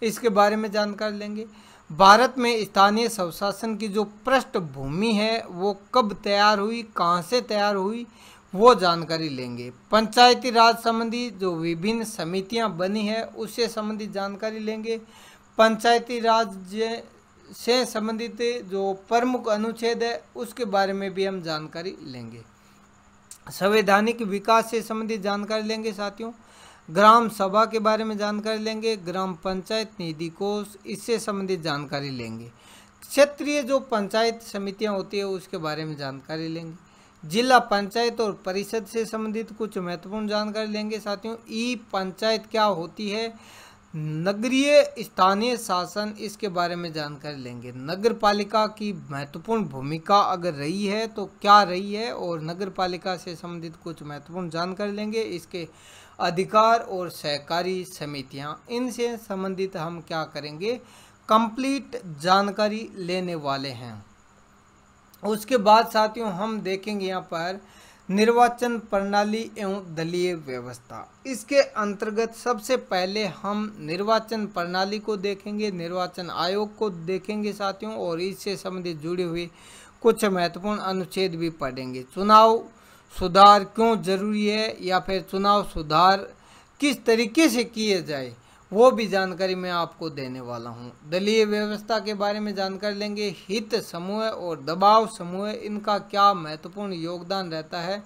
इसके बारे में जानकारी लेंगे भारत में स्थानीय स्वशासन की जो पृष्ठभूमि है वो कब तैयार हुई कहाँ से तैयार हुई वो जानकारी लेंगे पंचायती राज संबंधी जो विभिन्न समितियां बनी है उससे संबंधित जानकारी लेंगे पंचायती राज से संबंधित जो प्रमुख अनुच्छेद है उसके बारे में भी हम जानकारी लेंगे संवैधानिक विकास से संबंधित जानकारी लेंगे साथियों ग्राम सभा के बारे में जानकारी लेंगे ग्राम पंचायत निधि कोष इससे संबंधित जानकारी लेंगे क्षेत्रीय जो पंचायत समितियां होती है उसके बारे में जानकारी लेंगे जिला पंचायत और परिषद से संबंधित कुछ महत्वपूर्ण जानकारी लेंगे साथियों ई पंचायत क्या होती है नगरीय स्थानीय शासन इसके बारे में जानकारी लेंगे नगर पालिका की महत्वपूर्ण भूमिका अगर रही है तो क्या रही है और नगर पालिका से संबंधित कुछ महत्वपूर्ण जानकारी लेंगे इसके अधिकार और सहकारी समितियां इनसे संबंधित हम क्या करेंगे कंप्लीट जानकारी लेने वाले हैं उसके बाद साथियों हम देखेंगे यहाँ पर निर्वाचन प्रणाली एवं दलीय व्यवस्था इसके अंतर्गत सबसे पहले हम निर्वाचन प्रणाली को देखेंगे निर्वाचन आयोग को देखेंगे साथियों और इससे संबंधित जुड़े हुए कुछ महत्वपूर्ण अनुच्छेद भी पढ़ेंगे चुनाव सुधार क्यों जरूरी है या फिर चुनाव सुधार किस तरीके से किए जाए वो भी जानकारी मैं आपको देने वाला हूँ दलीय व्यवस्था के बारे में जानकारी लेंगे हित समूह और दबाव समूह इनका क्या महत्वपूर्ण योगदान रहता है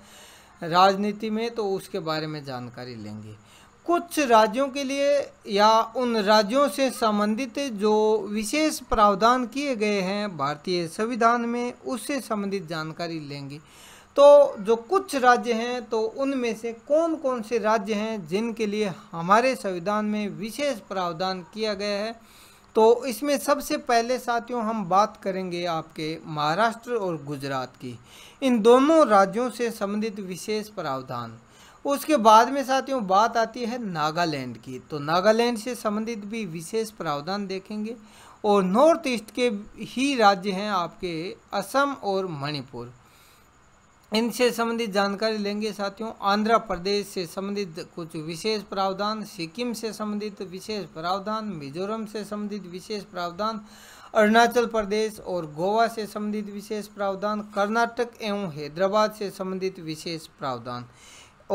राजनीति में तो उसके बारे में जानकारी लेंगे कुछ राज्यों के लिए या उन राज्यों से संबंधित जो विशेष प्रावधान किए गए हैं भारतीय संविधान में उससे संबंधित जानकारी लेंगे तो जो कुछ राज्य हैं तो उनमें से कौन कौन से राज्य हैं जिनके लिए हमारे संविधान में विशेष प्रावधान किया गया है तो इसमें सबसे पहले साथियों हम बात करेंगे आपके महाराष्ट्र और गुजरात की इन दोनों राज्यों से संबंधित विशेष प्रावधान उसके बाद में साथियों बात आती है नागालैंड की तो नागालैंड से संबंधित भी विशेष प्रावधान देखेंगे और नॉर्थ ईस्ट के ही राज्य हैं आपके असम और मणिपुर इनसे संबंधित जानकारी लेंगे साथियों आंध्र प्रदेश से संबंधित कुछ विशेष प्रावधान सिक्किम से संबंधित विशेष प्रावधान मिजोरम से संबंधित विशेष प्रावधान अरुणाचल प्रदेश और गोवा से संबंधित विशेष प्रावधान कर्नाटक एवं हैदराबाद से संबंधित विशेष प्रावधान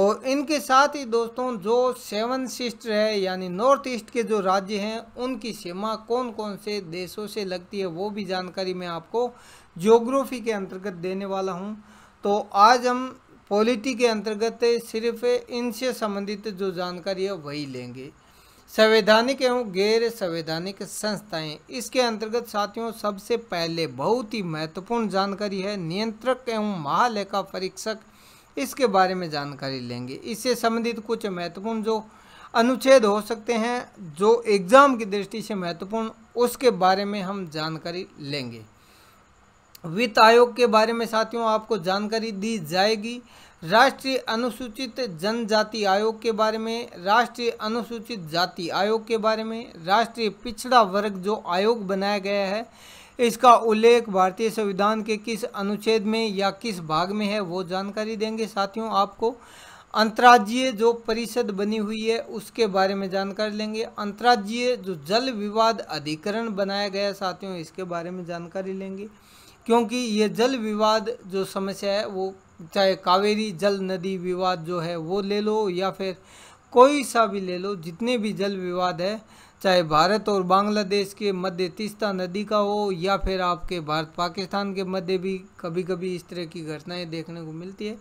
और इनके साथ ही दोस्तों जो सेवन सिस्टर है यानी नॉर्थ ईस्ट के जो राज्य हैं उनकी सीमा कौन कौन से देशों से लगती है वो भी जानकारी मैं आपको ज्योग्राफी के अंतर्गत देने वाला हूँ तो आज हम पॉलिटी के अंतर्गत सिर्फ इनसे संबंधित जो जानकारी है वही लेंगे संवैधानिक एवं गैर संवैधानिक संस्थाएं इसके अंतर्गत साथियों सबसे पहले बहुत ही महत्वपूर्ण जानकारी है नियंत्रक एवं महालेखा परीक्षक इसके बारे में जानकारी लेंगे इससे संबंधित कुछ महत्वपूर्ण जो अनुच्छेद हो सकते हैं जो एग्ज़ाम की दृष्टि से महत्वपूर्ण उसके बारे में हम जानकारी लेंगे वित्त आयोग के बारे में साथियों आपको जानकारी दी जाएगी राष्ट्रीय अनुसूचित जनजाति आयोग के बारे में राष्ट्रीय अनुसूचित जाति आयोग के बारे में राष्ट्रीय पिछड़ा वर्ग जो आयोग बनाया गया है इसका उल्लेख भारतीय संविधान के किस अनुच्छेद में या किस भाग में है वो जानकारी देंगे साथियों आपको अंतर्राज्यीय जो परिषद बनी हुई है उसके बारे में जानकारी लेंगे अंतर्राज्यीय जो जल विवाद अधिकरण बनाया गया साथियों इसके बारे में जानकारी लेंगे क्योंकि ये जल विवाद जो समस्या है वो चाहे कावेरी जल नदी विवाद जो है वो ले लो या फिर कोई सा भी ले लो जितने भी जल विवाद है चाहे भारत और बांग्लादेश के मध्य तीस्ता नदी का हो या फिर आपके भारत पाकिस्तान के मध्य भी कभी कभी इस तरह की घटनाएं देखने को मिलती है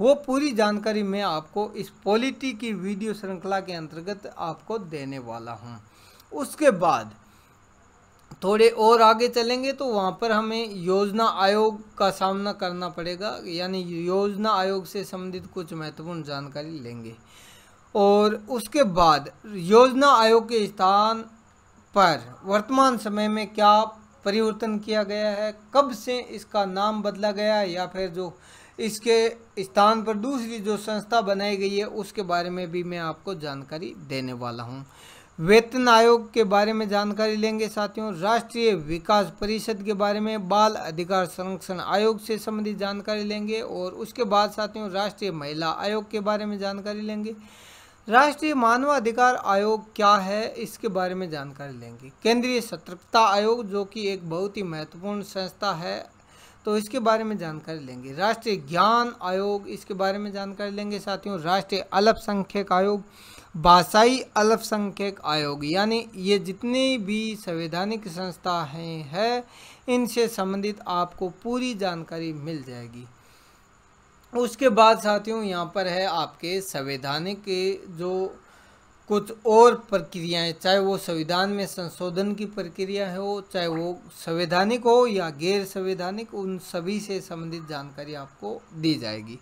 वो पूरी जानकारी मैं आपको इस पॉलिटी की वीडियो श्रृंखला के अंतर्गत आपको देने वाला हूँ उसके बाद थोड़े और आगे चलेंगे तो वहाँ पर हमें योजना आयोग का सामना करना पड़ेगा यानी योजना आयोग से संबंधित कुछ महत्वपूर्ण जानकारी लेंगे और उसके बाद योजना आयोग के स्थान पर वर्तमान समय में क्या परिवर्तन किया गया है कब से इसका नाम बदला गया है या फिर जो इसके स्थान पर दूसरी जो संस्था बनाई गई है उसके बारे में भी मैं आपको जानकारी देने वाला हूँ वेतन आयोग के बारे में जानकारी लेंगे साथियों राष्ट्रीय विकास परिषद के बारे में बाल अधिकार संरक्षण आयोग से संबंधित जानकारी लेंगे और उसके बाद साथियों राष्ट्रीय महिला आयोग के बारे में जानकारी लेंगे राष्ट्रीय मानवाधिकार आयोग क्या है इसके बारे में जानकारी लेंगे केंद्रीय सतर्कता आयोग जो कि एक बहुत ही महत्वपूर्ण संस्था है तो इसके बारे में जानकारी लेंगे राष्ट्रीय ज्ञान आयोग इसके बारे में जानकारी लेंगे साथियों राष्ट्रीय अल्पसंख्यक आयोग भाषाई अल्पसंख्यक आयोग यानी ये जितने भी संवैधानिक संस्था हैं है इनसे संबंधित आपको पूरी जानकारी मिल जाएगी उसके बाद साथियों यहाँ पर है आपके संवैधानिक जो कुछ और प्रक्रियाएं चाहे वो संविधान में संशोधन की प्रक्रिया हो चाहे वो संवैधानिक हो या गैर संवैधानिक उन सभी से संबंधित जानकारी आपको दी जाएगी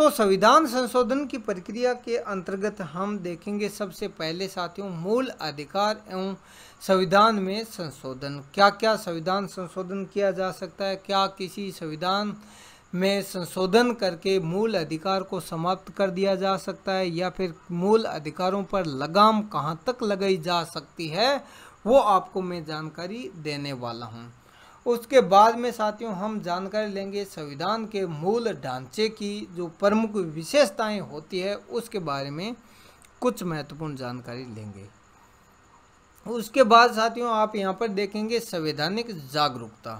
तो संविधान संशोधन की प्रक्रिया के अंतर्गत हम देखेंगे सबसे पहले साथियों मूल अधिकार एवं संविधान में संशोधन क्या क्या संविधान संशोधन किया जा सकता है क्या किसी संविधान में संशोधन करके मूल अधिकार को समाप्त कर दिया जा सकता है या फिर मूल अधिकारों पर लगाम कहाँ तक लगाई जा सकती है वो आपको मैं जानकारी देने वाला हूँ उसके बाद में साथियों हम जानकारी लेंगे संविधान के मूल ढांचे की जो प्रमुख विशेषताएं होती है उसके बारे में कुछ महत्वपूर्ण जानकारी लेंगे उसके बाद साथियों आप यहाँ पर देखेंगे संवैधानिक जागरूकता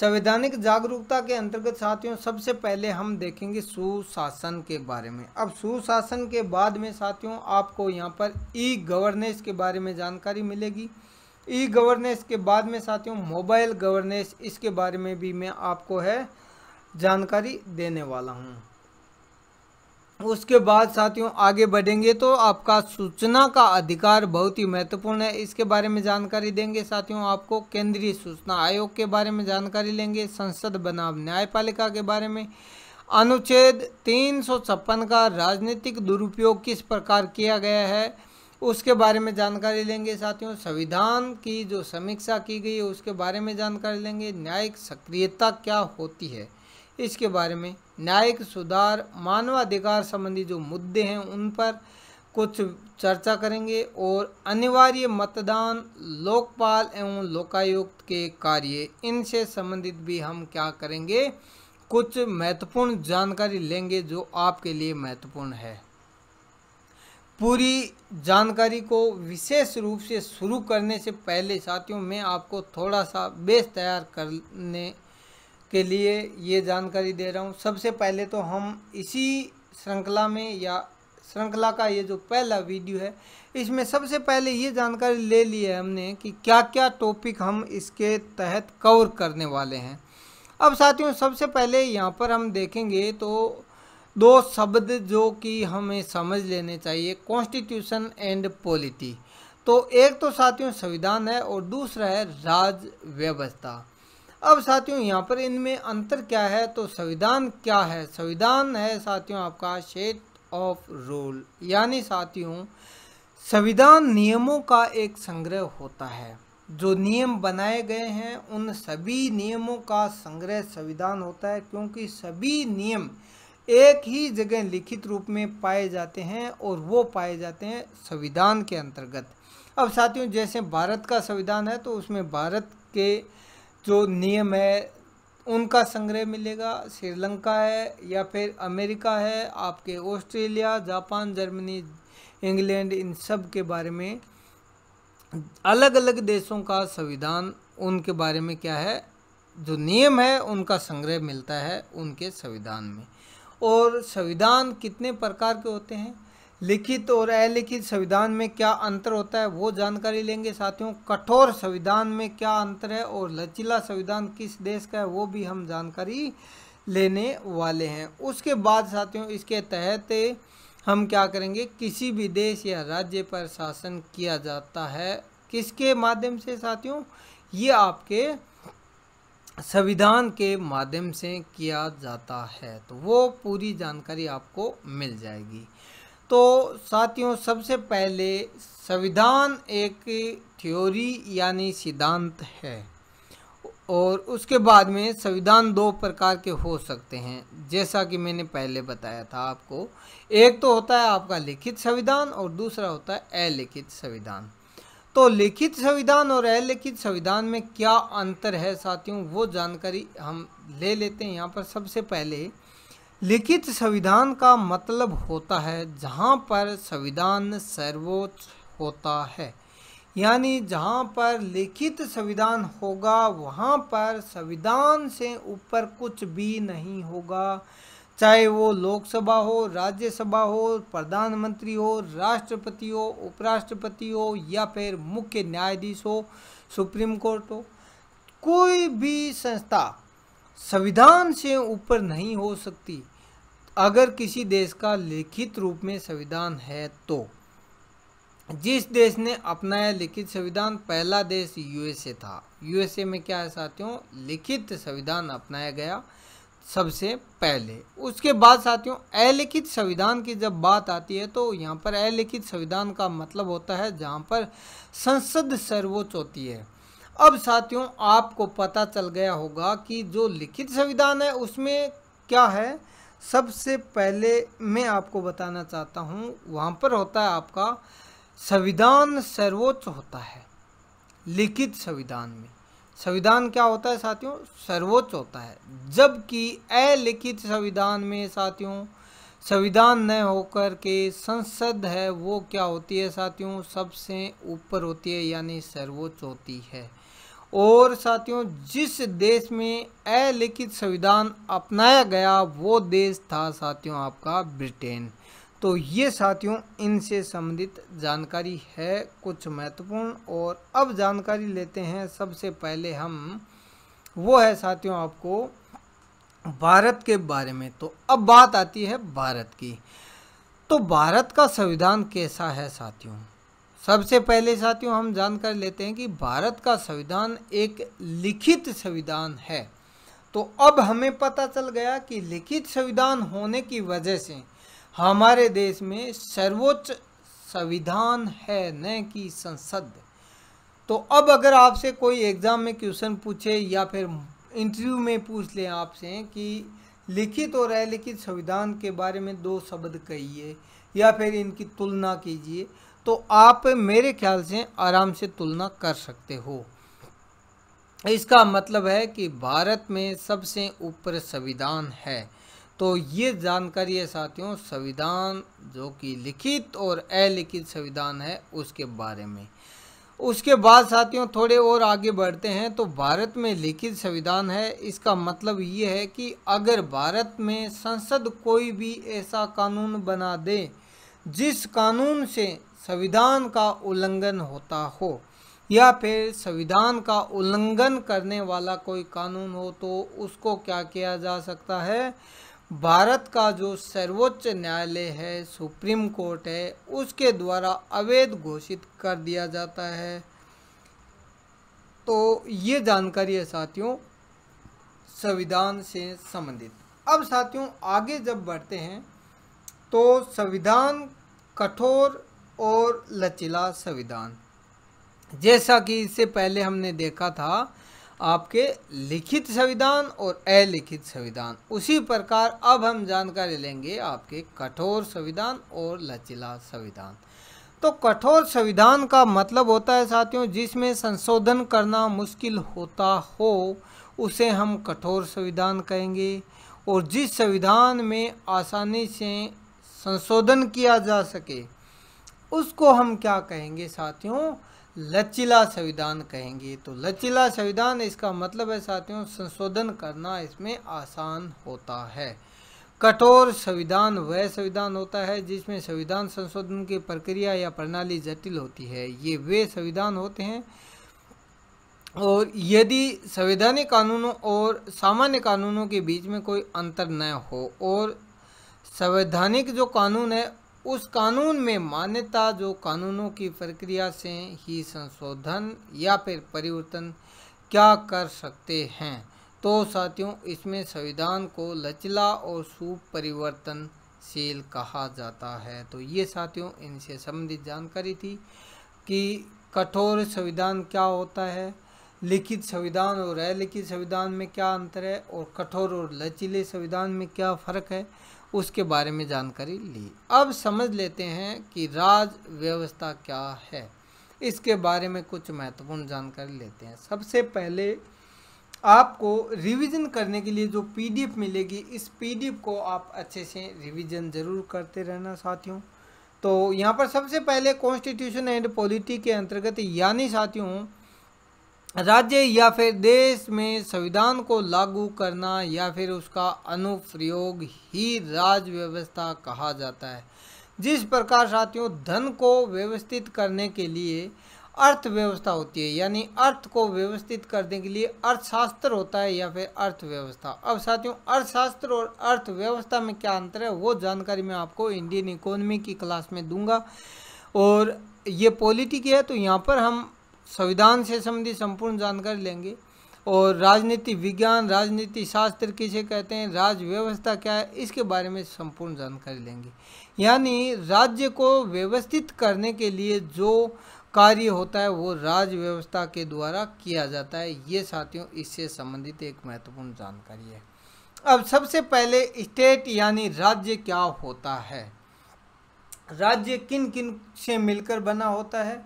संवैधानिक जागरूकता के अंतर्गत साथियों सबसे पहले हम देखेंगे सुशासन के बारे में अब सुशासन के बाद में साथियों आपको यहाँ पर ई गवर्नेंस के बारे में जानकारी मिलेगी ई गवर्नेंस के बाद में साथियों मोबाइल गवर्नेंस इसके बारे में भी मैं आपको है जानकारी देने वाला हूँ उसके बाद साथियों आगे बढ़ेंगे तो आपका सूचना का अधिकार बहुत ही महत्वपूर्ण है इसके बारे में जानकारी देंगे साथियों आपको केंद्रीय सूचना आयोग के बारे में जानकारी लेंगे संसद बनाम न्यायपालिका के बारे में अनुच्छेद तीन का राजनीतिक दुरुपयोग किस प्रकार किया गया है उसके बारे में जानकारी लेंगे साथियों संविधान की जो समीक्षा की गई है उसके बारे में जानकारी लेंगे न्यायिक सक्रियता क्या होती है इसके बारे में न्यायिक सुधार मानवाधिकार संबंधी जो मुद्दे हैं उन पर कुछ चर्चा करेंगे और अनिवार्य मतदान लोकपाल एवं लोकायुक्त के कार्य इनसे संबंधित भी हम क्या करेंगे कुछ महत्वपूर्ण जानकारी लेंगे जो आपके लिए महत्वपूर्ण है पूरी जानकारी को विशेष रूप से शुरू करने से पहले साथियों मैं आपको थोड़ा सा बेस तैयार करने के लिए ये जानकारी दे रहा हूँ सबसे पहले तो हम इसी श्रृंखला में या श्रृंखला का ये जो पहला वीडियो है इसमें सबसे पहले ये जानकारी ले ली है हमने कि क्या क्या टॉपिक हम इसके तहत कवर करने वाले हैं अब साथियों सबसे पहले यहाँ पर हम देखेंगे तो दो शब्द जो कि हमें समझ लेने चाहिए कॉन्स्टिट्यूशन एंड पॉलिटी तो एक तो साथियों संविधान है और दूसरा है राज व्यवस्था अब साथियों यहाँ पर इनमें अंतर क्या है तो संविधान क्या है संविधान है साथियों आपका शेट ऑफ रूल यानी साथियों संविधान नियमों का एक संग्रह होता है जो नियम बनाए गए हैं उन सभी नियमों का संग्रह संविधान होता है क्योंकि सभी नियम एक ही जगह लिखित रूप में पाए जाते हैं और वो पाए जाते हैं संविधान के अंतर्गत अब साथियों जैसे भारत का संविधान है तो उसमें भारत के जो नियम है उनका संग्रह मिलेगा श्रीलंका है या फिर अमेरिका है आपके ऑस्ट्रेलिया जापान जर्मनी इंग्लैंड इन सब के बारे में अलग अलग देशों का संविधान उनके बारे में क्या है जो नियम है उनका संग्रह मिलता है उनके संविधान में और संविधान कितने प्रकार के होते हैं लिखित और अलिखित संविधान में क्या अंतर होता है वो जानकारी लेंगे साथियों कठोर संविधान में क्या अंतर है और लचीला संविधान किस देश का है वो भी हम जानकारी लेने वाले हैं उसके बाद साथियों इसके तहत हम क्या करेंगे किसी भी देश या राज्य पर शासन किया जाता है किसके माध्यम से साथियों ये आपके संविधान के माध्यम से किया जाता है तो वो पूरी जानकारी आपको मिल जाएगी तो साथियों सबसे पहले संविधान एक थ्योरी यानी सिद्धांत है और उसके बाद में संविधान दो प्रकार के हो सकते हैं जैसा कि मैंने पहले बताया था आपको एक तो होता है आपका लिखित संविधान और दूसरा होता है अलिखित संविधान तो लिखित संविधान और अलिखित संविधान में क्या अंतर है साथियों वो जानकारी हम ले लेते हैं यहाँ पर सबसे पहले लिखित संविधान का मतलब होता है जहाँ पर संविधान सर्वोच्च होता है यानी जहाँ पर लिखित संविधान होगा वहाँ पर संविधान से ऊपर कुछ भी नहीं होगा चाहे वो लोकसभा हो राज्यसभा हो प्रधानमंत्री हो राष्ट्रपति हो उपराष्ट्रपति हो या फिर मुख्य न्यायाधीश हो सुप्रीम कोर्ट हो कोई भी संस्था संविधान से ऊपर नहीं हो सकती अगर किसी देश का लिखित रूप में संविधान है तो जिस देश ने अपनाया लिखित संविधान पहला देश यूएसए था यूएसए में क्या है साथियों लिखित संविधान अपनाया गया सबसे पहले उसके बाद साथियों अलिखित संविधान की जब बात आती है तो यहाँ पर अलिखित संविधान का मतलब होता है जहाँ पर संसद सर्वोच्च होती है अब साथियों आपको पता चल गया होगा कि जो लिखित संविधान है उसमें क्या है सबसे पहले मैं आपको बताना चाहता हूँ वहाँ पर होता है आपका संविधान सर्वोच्च होता है लिखित संविधान में संविधान क्या होता है साथियों सर्वोच्च होता है जबकि अलिखित संविधान में साथियों संविधान न होकर के संसद है वो क्या होती है साथियों सबसे ऊपर होती है यानी सर्वोच्च होती है और साथियों जिस देश में अलिखित संविधान अपनाया गया वो देश था साथियों आपका ब्रिटेन तो ये साथियों इनसे संबंधित जानकारी है कुछ महत्वपूर्ण और अब जानकारी लेते हैं सबसे पहले हम वो है साथियों आपको भारत के बारे में तो अब बात आती है भारत की तो भारत का संविधान कैसा है साथियों सबसे पहले साथियों हम जानकारी लेते हैं कि भारत का संविधान एक लिखित संविधान है तो अब हमें पता चल गया कि लिखित संविधान होने की वजह से हमारे देश में सर्वोच्च संविधान है न कि संसद तो अब अगर आपसे कोई एग्ज़ाम में क्वेश्चन पूछे या फिर इंटरव्यू में पूछ लें आपसे कि लिखित और अलिखित संविधान के बारे में दो शब्द कहिए या फिर इनकी तुलना कीजिए तो आप मेरे ख्याल से आराम से तुलना कर सकते हो इसका मतलब है कि भारत में सबसे ऊपर संविधान है तो ये जानकारी है साथियों संविधान जो कि लिखित और अलिखित संविधान है उसके बारे में उसके बाद साथियों थोड़े और आगे बढ़ते हैं तो भारत में लिखित संविधान है इसका मतलब ये है कि अगर भारत में संसद कोई भी ऐसा कानून बना दे जिस कानून से संविधान का उल्लंघन होता हो या फिर संविधान का उल्लंघन करने वाला कोई कानून हो तो उसको क्या किया जा सकता है भारत का जो सर्वोच्च न्यायालय है सुप्रीम कोर्ट है उसके द्वारा अवैध घोषित कर दिया जाता है तो ये जानकारी है साथियों संविधान से संबंधित अब साथियों आगे जब बढ़ते हैं तो संविधान कठोर और लचीला संविधान जैसा कि इससे पहले हमने देखा था आपके लिखित संविधान और अलिखित संविधान उसी प्रकार अब हम जानकारी लेंगे आपके कठोर संविधान और लचीला संविधान तो कठोर संविधान का मतलब होता है साथियों जिसमें संशोधन करना मुश्किल होता हो उसे हम कठोर संविधान कहेंगे और जिस संविधान में आसानी से संशोधन किया जा सके उसको हम क्या कहेंगे साथियों लचीला संविधान कहेंगे तो लचीला संविधान इसका मतलब है साथियों संशोधन करना इसमें आसान होता है कठोर संविधान वह संविधान होता है जिसमें संविधान संशोधन की प्रक्रिया या प्रणाली जटिल होती है ये वे संविधान होते हैं और यदि संवैधानिक कानूनों और सामान्य कानूनों के बीच में कोई अंतर न हो और संवैधानिक जो कानून है उस कानून में मान्यता जो कानूनों की प्रक्रिया से ही संशोधन या फिर परिवर्तन क्या कर सकते हैं तो साथियों इसमें संविधान को लचला और सुपरिवर्तनशील कहा जाता है तो ये साथियों इनसे संबंधित जानकारी थी कि कठोर संविधान क्या होता है लिखित संविधान और अलिखित संविधान में क्या अंतर है और कठोर और लचीले संविधान में क्या फ़र्क है उसके बारे में जानकारी ली अब समझ लेते हैं कि राज व्यवस्था क्या है इसके बारे में कुछ महत्वपूर्ण जानकारी लेते हैं सबसे पहले आपको रिवीजन करने के लिए जो पीडीएफ मिलेगी इस पीडीएफ को आप अच्छे से रिवीजन ज़रूर करते रहना साथियों तो यहाँ पर सबसे पहले कॉन्स्टिट्यूशन एंड पॉलिटी के अंतर्गत यानी साथियों राज्य या फिर देश में संविधान को लागू करना या फिर उसका अनुप्रयोग ही राज व्यवस्था कहा जाता है जिस प्रकार साथियों धन को व्यवस्थित करने के लिए अर्थव्यवस्था होती है यानी अर्थ को व्यवस्थित करने के लिए अर्थशास्त्र होता है या फिर अर्थव्यवस्था अब साथियों अर्थशास्त्र और अर्थव्यवस्था में क्या अंतर है वो जानकारी मैं आपको इंडियन इकोनॉमी की क्लास में दूंगा और ये पॉलिटी की है तो यहाँ पर हम संविधान से संबंधित संपूर्ण जानकारी लेंगे और राजनीति विज्ञान राजनीति शास्त्र किसे कहते हैं राज व्यवस्था क्या है इसके बारे में संपूर्ण जानकारी लेंगे यानी राज्य को व्यवस्थित करने के लिए जो कार्य होता है वो राज व्यवस्था के द्वारा किया जाता है ये साथियों इससे संबंधित एक महत्वपूर्ण जानकारी है अब सबसे पहले स्टेट यानी राज्य क्या होता है राज्य किन किन से मिलकर बना होता है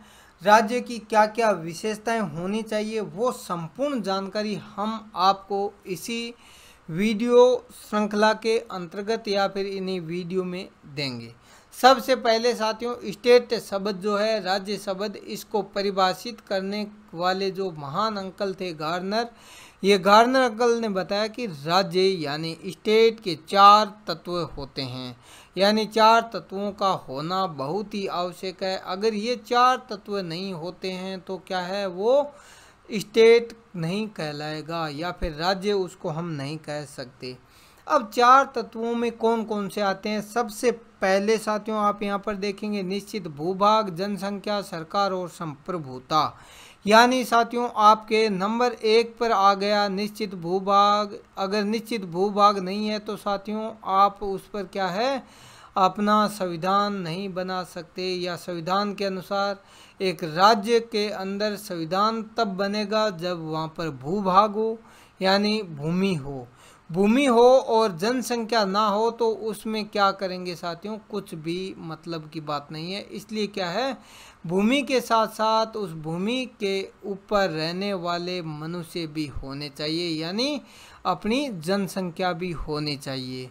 राज्य की क्या क्या विशेषताएं होनी चाहिए वो संपूर्ण जानकारी हम आपको इसी वीडियो श्रृंखला के अंतर्गत या फिर इन्हीं वीडियो में देंगे सबसे पहले साथियों स्टेट शब्द जो है राज्य शब्द इसको परिभाषित करने वाले जो महान अंकल थे गार्नर ये गार्नर अंकल ने बताया कि राज्य यानी स्टेट के चार तत्व होते हैं यानी चार तत्वों का होना बहुत ही आवश्यक है अगर ये चार तत्व नहीं होते हैं तो क्या है वो स्टेट नहीं कहलाएगा या फिर राज्य उसको हम नहीं कह सकते अब चार तत्वों में कौन कौन से आते हैं सबसे पहले साथियों आप यहाँ पर देखेंगे निश्चित भूभाग जनसंख्या सरकार और संप्रभुता यानी साथियों आपके नंबर एक पर आ गया निश्चित भूभाग अगर निश्चित भूभाग नहीं है तो साथियों आप उस पर क्या है अपना संविधान नहीं बना सकते या संविधान के अनुसार एक राज्य के अंदर संविधान तब बनेगा जब वहाँ पर भूभाग हो यानी भूमि हो भूमि हो और जनसंख्या ना हो तो उसमें क्या करेंगे साथियों कुछ भी मतलब की बात नहीं है इसलिए क्या है भूमि के साथ साथ उस भूमि के ऊपर रहने वाले मनुष्य भी होने चाहिए यानी अपनी जनसंख्या भी होनी चाहिए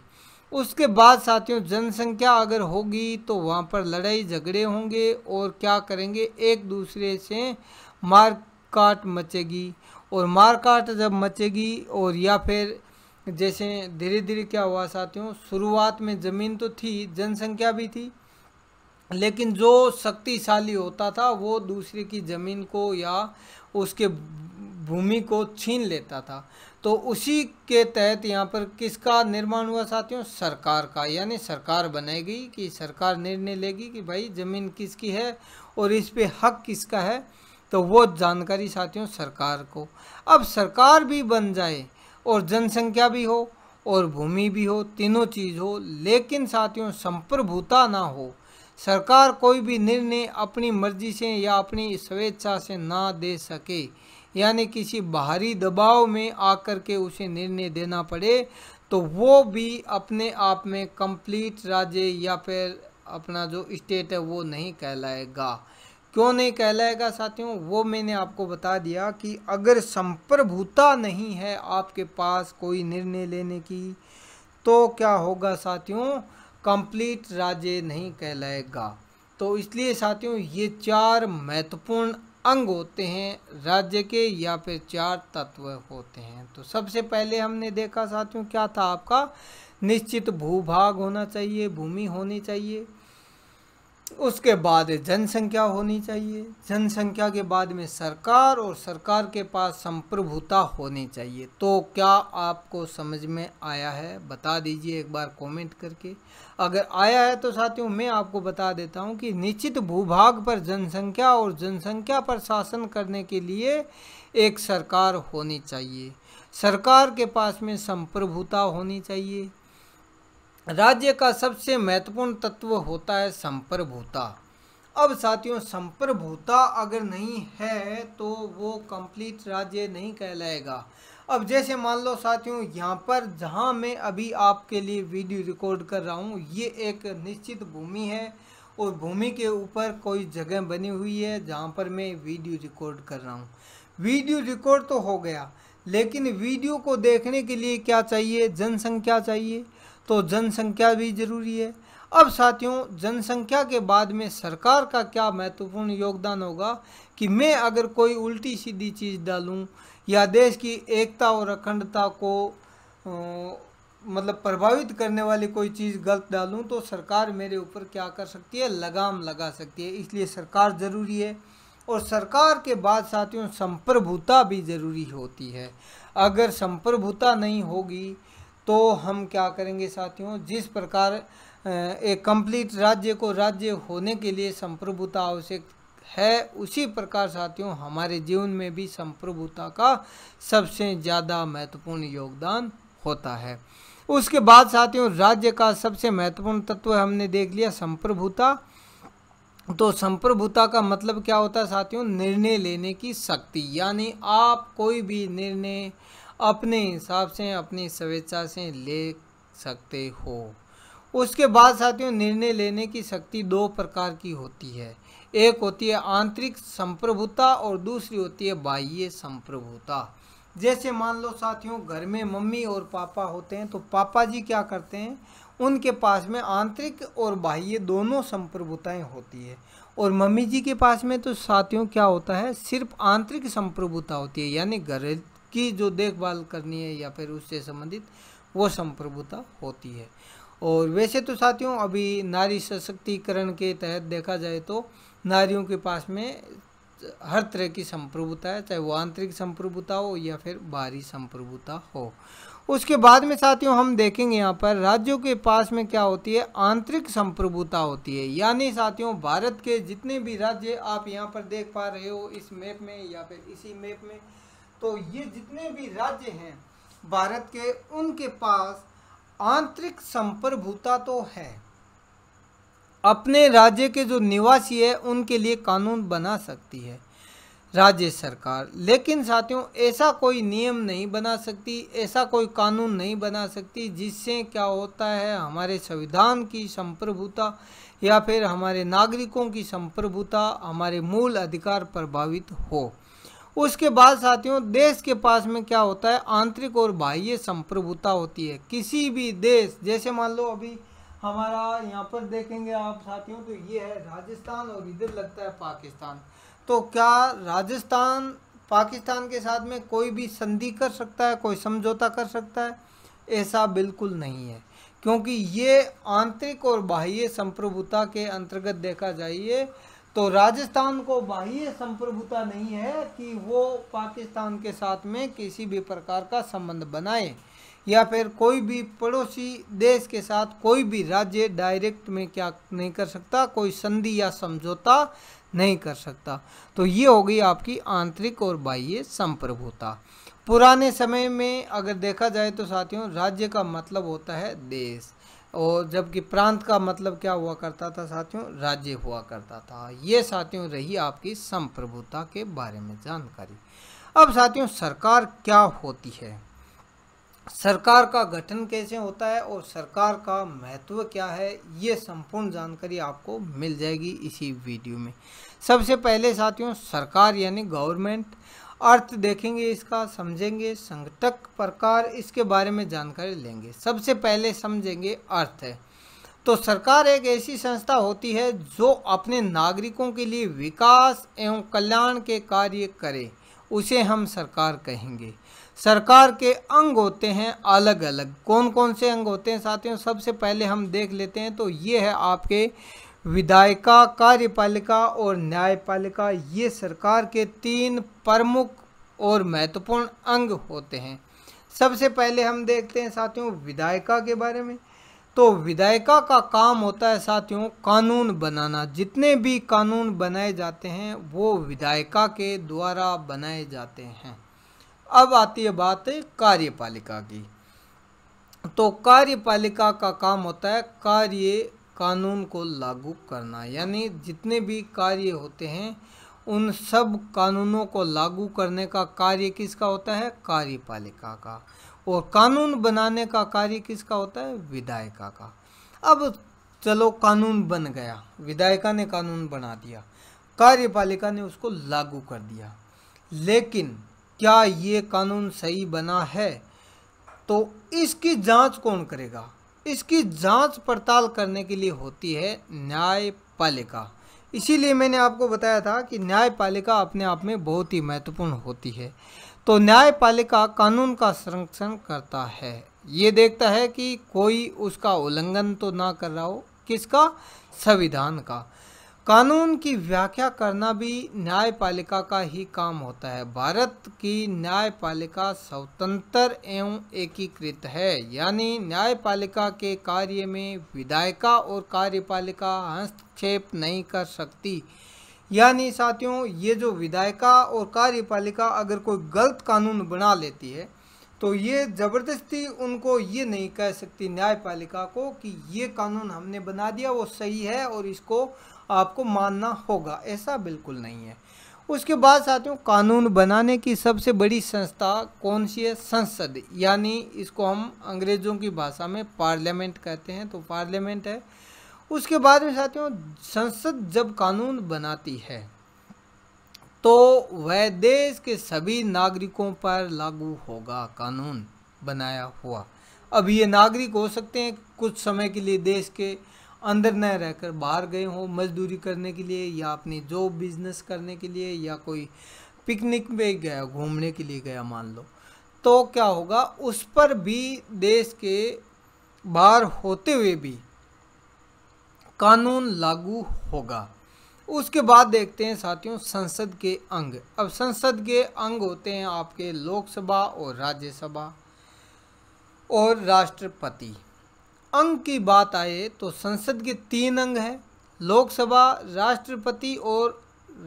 उसके बाद साथियों जनसंख्या अगर होगी तो वहाँ पर लड़ाई झगड़े होंगे और क्या करेंगे एक दूसरे से मार काट मचेगी और मार काट जब मचेगी और या फिर जैसे धीरे धीरे क्या हुआ साथियों शुरुआत में ज़मीन तो थी जनसंख्या भी थी लेकिन जो शक्तिशाली होता था वो दूसरे की ज़मीन को या उसके भूमि को छीन लेता था तो उसी के तहत यहाँ पर किसका निर्माण हुआ साथियों सरकार का यानी सरकार बनाएगी कि सरकार निर्णय लेगी कि भाई ज़मीन किसकी है और इस पे हक किसका है तो वो जानकारी साथियों सरकार को अब सरकार भी बन जाए और जनसंख्या भी हो और भूमि भी हो तीनों चीज़ हो लेकिन साथियों संप्रभुता ना हो सरकार कोई भी निर्णय अपनी मर्जी से या अपनी स्वेच्छा से ना दे सके यानी किसी बाहरी दबाव में आकर के उसे निर्णय देना पड़े तो वो भी अपने आप में कंप्लीट राज्य या फिर अपना जो स्टेट है वो नहीं कहलाएगा क्यों नहीं कहलाएगा साथियों वो मैंने आपको बता दिया कि अगर संप्रभुता नहीं है आपके पास कोई निर्णय लेने की तो क्या होगा साथियों कंप्लीट राज्य नहीं कहलाएगा तो इसलिए साथियों ये चार महत्वपूर्ण अंग होते हैं राज्य के या फिर चार तत्व होते हैं तो सबसे पहले हमने देखा साथियों क्या था आपका निश्चित भूभाग होना चाहिए भूमि होनी चाहिए उसके बाद जनसंख्या होनी चाहिए जनसंख्या के बाद में सरकार और सरकार के पास संप्रभुता होनी चाहिए तो क्या आपको समझ में आया है बता दीजिए एक बार कमेंट करके अगर आया है तो साथियों मैं आपको बता देता हूँ कि निश्चित भूभाग पर जनसंख्या और जनसंख्या पर शासन करने के लिए एक सरकार होनी चाहिए सरकार के पास में संप्रभुता होनी चाहिए राज्य का सबसे महत्वपूर्ण तत्व होता है संप्रभुता अब साथियों संप्रभुता अगर नहीं है तो वो कंप्लीट राज्य नहीं कहलाएगा अब जैसे मान लो साथियों यहाँ पर जहाँ मैं अभी आपके लिए वीडियो रिकॉर्ड कर रहा हूँ ये एक निश्चित भूमि है और भूमि के ऊपर कोई जगह बनी हुई है जहाँ पर मैं वीडियो रिकॉर्ड कर रहा हूँ वीडियो रिकॉर्ड तो हो गया लेकिन वीडियो को देखने के लिए क्या चाहिए जनसंख्या चाहिए तो जनसंख्या भी जरूरी है अब साथियों जनसंख्या के बाद में सरकार का क्या महत्वपूर्ण योगदान होगा कि मैं अगर कोई उल्टी सीधी चीज़ डालूं या देश की एकता और अखंडता को आ, मतलब प्रभावित करने वाली कोई चीज़ गलत डालूं तो सरकार मेरे ऊपर क्या कर सकती है लगाम लगा सकती है इसलिए सरकार ज़रूरी है और सरकार के बाद साथियों संप्रभुता भी ज़रूरी होती है अगर संप्रभुता नहीं होगी तो हम क्या करेंगे साथियों जिस प्रकार एक कंप्लीट राज्य को राज्य होने के लिए संप्रभुता आवश्यक है उसी प्रकार साथियों हमारे जीवन में भी संप्रभुता का सबसे ज़्यादा महत्वपूर्ण योगदान होता है उसके बाद साथियों राज्य का सबसे महत्वपूर्ण तत्व हमने देख लिया संप्रभुता तो संप्रभुता का मतलब क्या होता है साथियों निर्णय लेने की शक्ति यानी आप कोई भी निर्णय अपने हिसाब से अपनी स्वेच्छा से ले सकते हो उसके बाद साथियों निर्णय लेने की शक्ति दो प्रकार की होती है एक होती है आंतरिक संप्रभुता और दूसरी होती है बाह्य संप्रभुता जैसे मान लो साथियों घर में मम्मी और पापा होते हैं तो पापा जी क्या करते हैं उनके पास में आंतरिक और बाह्य दोनों संप्रभुताएं होती है और मम्मी जी के पास में तो साथियों क्या होता है सिर्फ आंतरिक संप्रभुता होती है यानी घर की जो देखभाल करनी है या फिर उससे संबंधित वो संप्रभुता होती है और वैसे तो साथियों अभी नारी सशक्तिकरण के तहत देखा जाए तो नारियों के पास में हर तरह की संप्रभुता है चाहे वो आंतरिक संप्रभुता हो या फिर बाहरी संप्रभुता हो उसके बाद में साथियों हम देखेंगे यहाँ पर राज्यों के पास में क्या होती है आंतरिक संप्रभुता होती है यानी साथियों भारत के जितने भी राज्य आप यहाँ पर देख पा रहे हो इस मैप में या फिर इसी मैप में तो ये जितने भी राज्य हैं भारत के उनके पास आंतरिक संप्रभुता तो है अपने राज्य के जो निवासी है उनके लिए कानून बना सकती है राज्य सरकार लेकिन साथियों ऐसा कोई नियम नहीं बना सकती ऐसा कोई कानून नहीं बना सकती जिससे क्या होता है हमारे संविधान की संप्रभुता या फिर हमारे नागरिकों की संप्रभुता हमारे मूल अधिकार प्रभावित हो उसके बाद साथियों देश के पास में क्या होता है आंतरिक और बाह्य संप्रभुता होती है किसी भी देश जैसे मान लो अभी हमारा यहाँ पर देखेंगे आप साथियों तो ये है राजस्थान और इधर लगता है पाकिस्तान तो क्या राजस्थान पाकिस्तान के साथ में कोई भी संधि कर सकता है कोई समझौता कर सकता है ऐसा बिल्कुल नहीं है क्योंकि ये आंतरिक और बाह्य संप्रभुता के अंतर्गत देखा जाइए तो राजस्थान को बाह्य संप्रभुता नहीं है कि वो पाकिस्तान के साथ में किसी भी प्रकार का संबंध बनाए या फिर कोई भी पड़ोसी देश के साथ कोई भी राज्य डायरेक्ट में क्या नहीं कर सकता कोई संधि या समझौता नहीं कर सकता तो ये होगी आपकी आंतरिक और बाह्य संप्रभुता पुराने समय में अगर देखा जाए तो साथियों राज्य का मतलब होता है देश और जबकि प्रांत का मतलब क्या हुआ करता था साथियों राज्य हुआ करता था ये साथियों रही आपकी संप्रभुता के बारे में जानकारी अब साथियों सरकार क्या होती है सरकार का गठन कैसे होता है और सरकार का महत्व क्या है ये संपूर्ण जानकारी आपको मिल जाएगी इसी वीडियो में सबसे पहले साथियों सरकार यानी गवर्नमेंट अर्थ देखेंगे इसका समझेंगे संगठक प्रकार इसके बारे में जानकारी लेंगे सबसे पहले समझेंगे अर्थ है तो सरकार एक ऐसी संस्था होती है जो अपने नागरिकों के लिए विकास एवं कल्याण के कार्य करे उसे हम सरकार कहेंगे सरकार के अंग होते हैं अलग अलग कौन कौन से अंग होते हैं साथियों सबसे पहले हम देख लेते हैं तो ये है आपके विधायिका कार्यपालिका और न्यायपालिका ये सरकार के तीन प्रमुख और महत्वपूर्ण अंग होते हैं सबसे पहले हम देखते हैं साथियों विधायिका के बारे में तो विधायिका का काम होता है साथियों कानून बनाना जितने भी कानून बनाए जाते हैं वो विधायिका के द्वारा बनाए जाते हैं अब आती है बात कार्यपालिका की तो कार्यपालिका का काम होता है कार्य कानून को लागू करना यानी जितने भी कार्य होते हैं उन सब कानूनों को लागू करने का कार्य किसका होता है कार्यपालिका का और कानून बनाने का कार्य किसका होता है विधायिका का अब चलो कानून बन गया विधायिका ने कानून बना दिया कार्यपालिका ने उसको लागू कर दिया लेकिन क्या ये कानून सही बना है तो इसकी जांच कौन करेगा इसकी जांच पड़ताल करने के लिए होती है न्यायपालिका इसीलिए मैंने आपको बताया था कि न्यायपालिका अपने आप में बहुत ही महत्वपूर्ण होती है तो न्यायपालिका कानून का संरक्षण करता है ये देखता है कि कोई उसका उल्लंघन तो ना कर रहा हो किसका संविधान का कानून की व्याख्या करना भी न्यायपालिका का ही काम होता है भारत की न्यायपालिका स्वतंत्र एवं एकीकृत है यानी न्यायपालिका के कार्य में विधायिका और कार्यपालिका हस्तक्षेप नहीं कर सकती यानी साथियों ये जो विधायिका और कार्यपालिका अगर कोई गलत कानून बना लेती है तो ये ज़बरदस्ती उनको ये नहीं कह सकती न्यायपालिका को कि ये कानून हमने बना दिया वो सही है और इसको आपको मानना होगा ऐसा बिल्कुल नहीं है उसके बाद साथियों कानून बनाने की सबसे बड़ी संस्था कौन सी है संसद यानी इसको हम अंग्रेज़ों की भाषा में पार्लियामेंट कहते हैं तो पार्लियामेंट है उसके बाद में साथियों संसद जब कानून बनाती है तो वह देश के सभी नागरिकों पर लागू होगा कानून बनाया हुआ अब ये नागरिक हो सकते हैं कुछ समय के लिए देश के अंदर न रहकर बाहर गए हों मजदूरी करने के लिए या अपनी जॉब बिजनेस करने के लिए या कोई पिकनिक में गया घूमने के लिए गया मान लो तो क्या होगा उस पर भी देश के बाहर होते हुए भी कानून लागू होगा उसके बाद देखते हैं साथियों संसद के अंग अब संसद के अंग होते हैं आपके लोकसभा और राज्यसभा और राष्ट्रपति अंग की बात आए तो संसद के तीन अंग हैं लोकसभा राष्ट्रपति और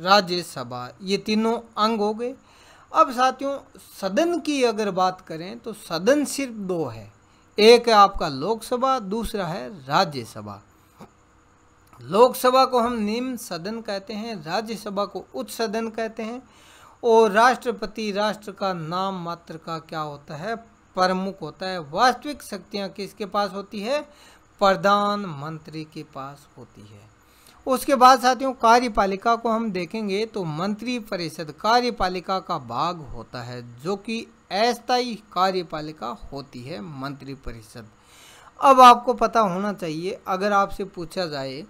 राज्यसभा ये तीनों अंग हो गए अब साथियों सदन की अगर बात करें तो सदन सिर्फ दो है एक है आपका लोकसभा दूसरा है राज्यसभा लोकसभा को हम निम्न सदन कहते हैं राज्यसभा को उच्च सदन कहते हैं और राष्ट्रपति राष्ट्र का नाम मात्र का क्या होता है प्रमुख होता है वास्तविक शक्तियाँ किसके पास होती है प्रधानमंत्री के पास होती है उसके बाद साथियों कार्यपालिका को हम देखेंगे तो मंत्री परिषद कार्यपालिका का भाग होता है जो कि अस्थायी कार्यपालिका होती है मंत्री परिषद अब आपको पता होना चाहिए अगर आपसे पूछा जाए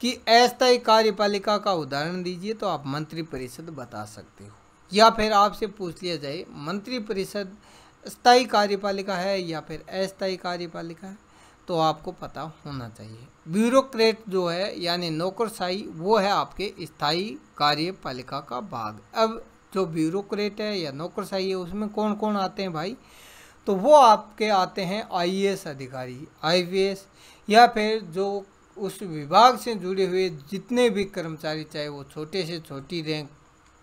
कि अस्थायी कार्यपालिका का उदाहरण दीजिए तो आप मंत्री परिषद बता सकते हो या फिर आपसे पूछ लिया जाए मंत्री परिषद स्थायी कार्यपालिका है या फिर अस्थायी कार्यपालिका है तो आपको पता होना चाहिए ब्यूरोक्रेट जो है यानी नौकरशाही वो है आपके स्थायी कार्यपालिका का भाग अब जो ब्यूरोक्रेट है या नौकरशाही है उसमें कौन कौन आते हैं भाई तो वो आपके आते हैं आईएएस अधिकारी आईपीएस या फिर जो उस विभाग से जुड़े हुए जितने भी कर्मचारी चाहे वो छोटे से छोटी रैंक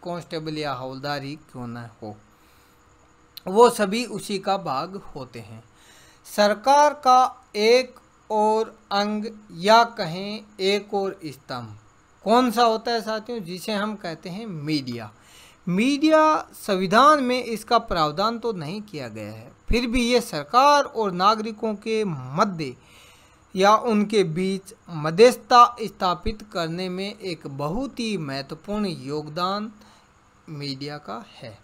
कॉन्स्टेबल या हवलदारी क्यों ना हो वो सभी उसी का भाग होते हैं सरकार का एक और अंग या कहें एक और स्तंभ कौन सा होता है साथियों जिसे हम कहते हैं मीडिया मीडिया संविधान में इसका प्रावधान तो नहीं किया गया है फिर भी ये सरकार और नागरिकों के मध्य या उनके बीच मध्यस्थता स्थापित करने में एक बहुत ही महत्वपूर्ण योगदान मीडिया का है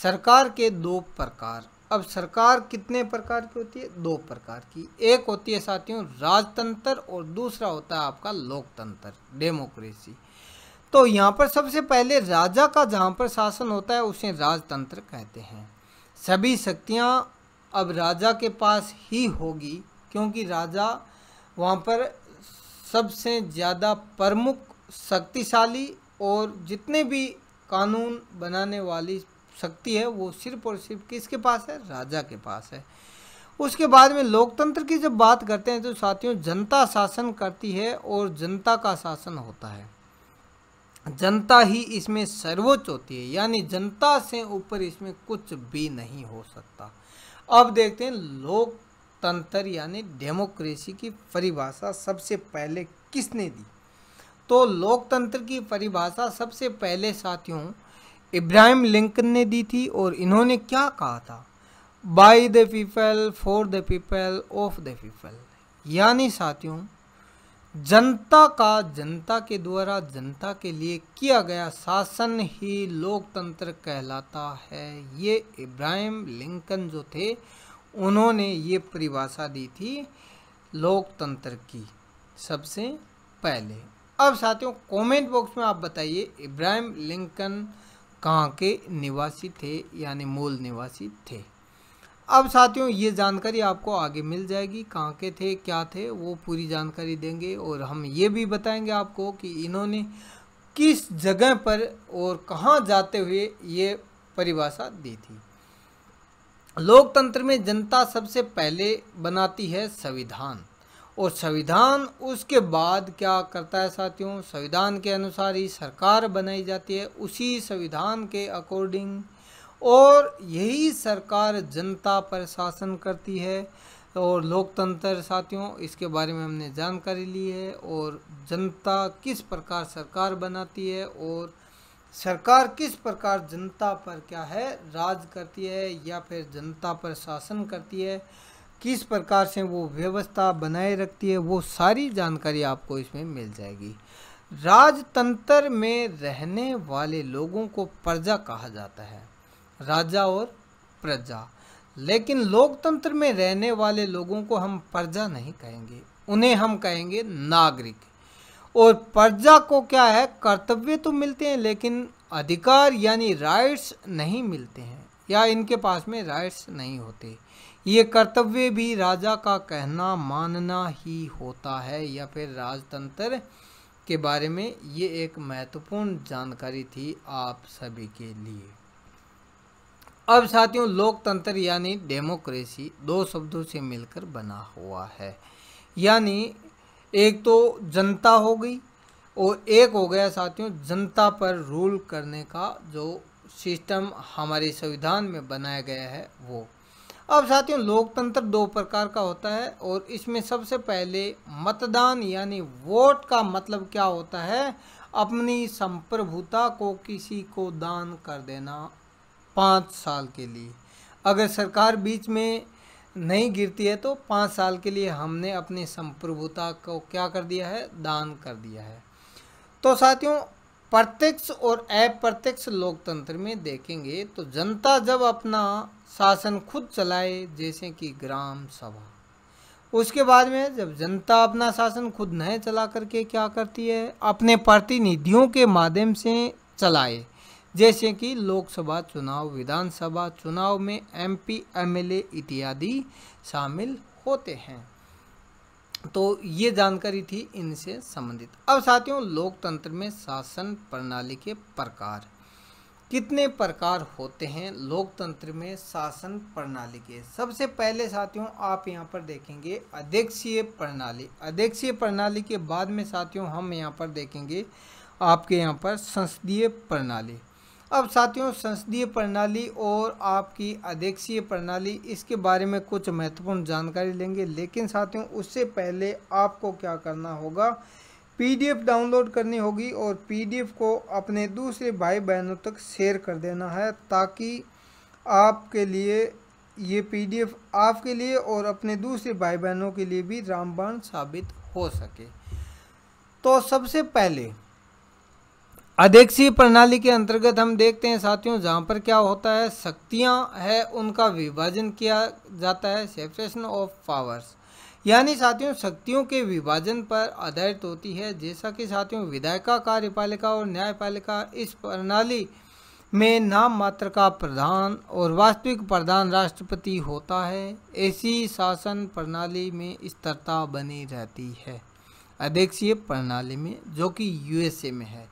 सरकार के दो प्रकार अब सरकार कितने प्रकार की होती है दो प्रकार की एक होती है साथियों राजतंत्र और दूसरा होता है आपका लोकतंत्र डेमोक्रेसी तो यहाँ पर सबसे पहले राजा का जहाँ पर शासन होता है उसे राजतंत्र कहते हैं सभी शक्तियाँ अब राजा के पास ही होगी क्योंकि राजा वहाँ पर सबसे ज़्यादा प्रमुख शक्तिशाली और जितने भी कानून बनाने वाली शक्ति है वो सिर्फ और सिर्फ किसके पास है राजा के पास है उसके बाद में लोकतंत्र की जब बात करते हैं तो साथियों जनता शासन करती है और जनता का शासन होता है जनता ही इसमें सर्वोच्च होती है यानी जनता से ऊपर इसमें कुछ भी नहीं हो सकता अब देखते हैं लोकतंत्र यानी डेमोक्रेसी की परिभाषा सबसे पहले किसने दी तो लोकतंत्र की परिभाषा सबसे पहले साथियों इब्राहिम लिंकन ने दी थी और इन्होंने क्या कहा था by the people for the people of the people यानी साथियों जनता का जनता के द्वारा जनता के लिए किया गया शासन ही लोकतंत्र कहलाता है ये इब्राहिम लिंकन जो थे उन्होंने ये परिभाषा दी थी लोकतंत्र की सबसे पहले अब साथियों कमेंट बॉक्स में आप बताइए इब्राहिम लिंकन कहाँ के निवासी थे यानी मूल निवासी थे अब साथियों ये जानकारी आपको आगे मिल जाएगी कहाँ के थे क्या थे वो पूरी जानकारी देंगे और हम ये भी बताएंगे आपको कि इन्होंने किस जगह पर और कहाँ जाते हुए ये परिभाषा दी थी लोकतंत्र में जनता सबसे पहले बनाती है संविधान और संविधान उसके बाद क्या करता है साथियों संविधान के अनुसार ही सरकार बनाई जाती है उसी संविधान के अकॉर्डिंग और यही सरकार जनता पर शासन करती है और लोकतंत्र साथियों इसके बारे में हमने जानकारी ली है और जनता किस प्रकार सरकार बनाती है और सरकार किस प्रकार जनता पर क्या है राज करती है या फिर जनता पर शासन करती है किस प्रकार से वो व्यवस्था बनाए रखती है वो सारी जानकारी आपको इसमें मिल जाएगी राजतंत्र में रहने वाले लोगों को प्रजा कहा जाता है राजा और प्रजा लेकिन लोकतंत्र में रहने वाले लोगों को हम प्रजा नहीं कहेंगे उन्हें हम कहेंगे नागरिक और प्रजा को क्या है कर्तव्य तो मिलते हैं लेकिन अधिकार यानी राइट्स नहीं मिलते हैं या इनके पास में राइट्स नहीं होते ये कर्तव्य भी राजा का कहना मानना ही होता है या फिर राजतंत्र के बारे में ये एक महत्वपूर्ण जानकारी थी आप सभी के लिए अब साथियों लोकतंत्र यानी डेमोक्रेसी दो शब्दों से मिलकर बना हुआ है यानी एक तो जनता हो गई और एक हो गया साथियों जनता पर रूल करने का जो सिस्टम हमारे संविधान में बनाया गया है वो अब साथियों लोकतंत्र दो प्रकार का होता है और इसमें सबसे पहले मतदान यानी वोट का मतलब क्या होता है अपनी संप्रभुता को किसी को दान कर देना पाँच साल के लिए अगर सरकार बीच में नहीं गिरती है तो पाँच साल के लिए हमने अपनी संप्रभुता को क्या कर दिया है दान कर दिया है तो साथियों प्रत्यक्ष और अप्रत्यक्ष लोकतंत्र में देखेंगे तो जनता जब अपना शासन खुद चलाए जैसे कि ग्राम सभा उसके बाद में जब जनता अपना शासन खुद नहीं चला करके क्या करती है अपने प्रतिनिधियों के माध्यम से चलाए जैसे कि लोकसभा चुनाव विधानसभा चुनाव में एमपी एमएलए इत्यादि शामिल होते हैं तो ये जानकारी थी इनसे संबंधित अब साथियों लोकतंत्र में शासन प्रणाली के प्रकार कितने प्रकार होते हैं लोकतंत्र में शासन प्रणाली के सबसे पहले साथियों आप यहाँ पर देखेंगे अध्यक्षीय प्रणाली अध्यक्षीय प्रणाली के बाद में साथियों हम यहाँ पर देखेंगे आपके यहाँ पर संसदीय प्रणाली अब साथियों संसदीय प्रणाली और आपकी अध्यक्षीय प्रणाली इसके बारे में कुछ महत्वपूर्ण जानकारी लेंगे लेकिन साथियों उससे पहले आपको क्या करना होगा पीडीएफ डाउनलोड करनी होगी और पीडीएफ को अपने दूसरे भाई बहनों तक शेयर कर देना है ताकि आपके लिए ये पीडीएफ आपके लिए और अपने दूसरे भाई बहनों के लिए भी रामबाण साबित हो सके तो सबसे पहले अध्यक्षीय प्रणाली के अंतर्गत हम देखते हैं साथियों जहाँ पर क्या होता है शक्तियाँ है उनका विभाजन किया जाता है सेपरेशन ऑफ पावर्स यानी साथियों शक्तियों के विभाजन पर आधारित होती है जैसा कि साथियों विधायिका कार्यपालिका और न्यायपालिका इस प्रणाली में नाम मात्र का प्रधान और वास्तविक प्रधान राष्ट्रपति होता है ऐसी शासन प्रणाली में स्थिरता बनी रहती है अध्यक्षीय प्रणाली में जो कि यूएसए में है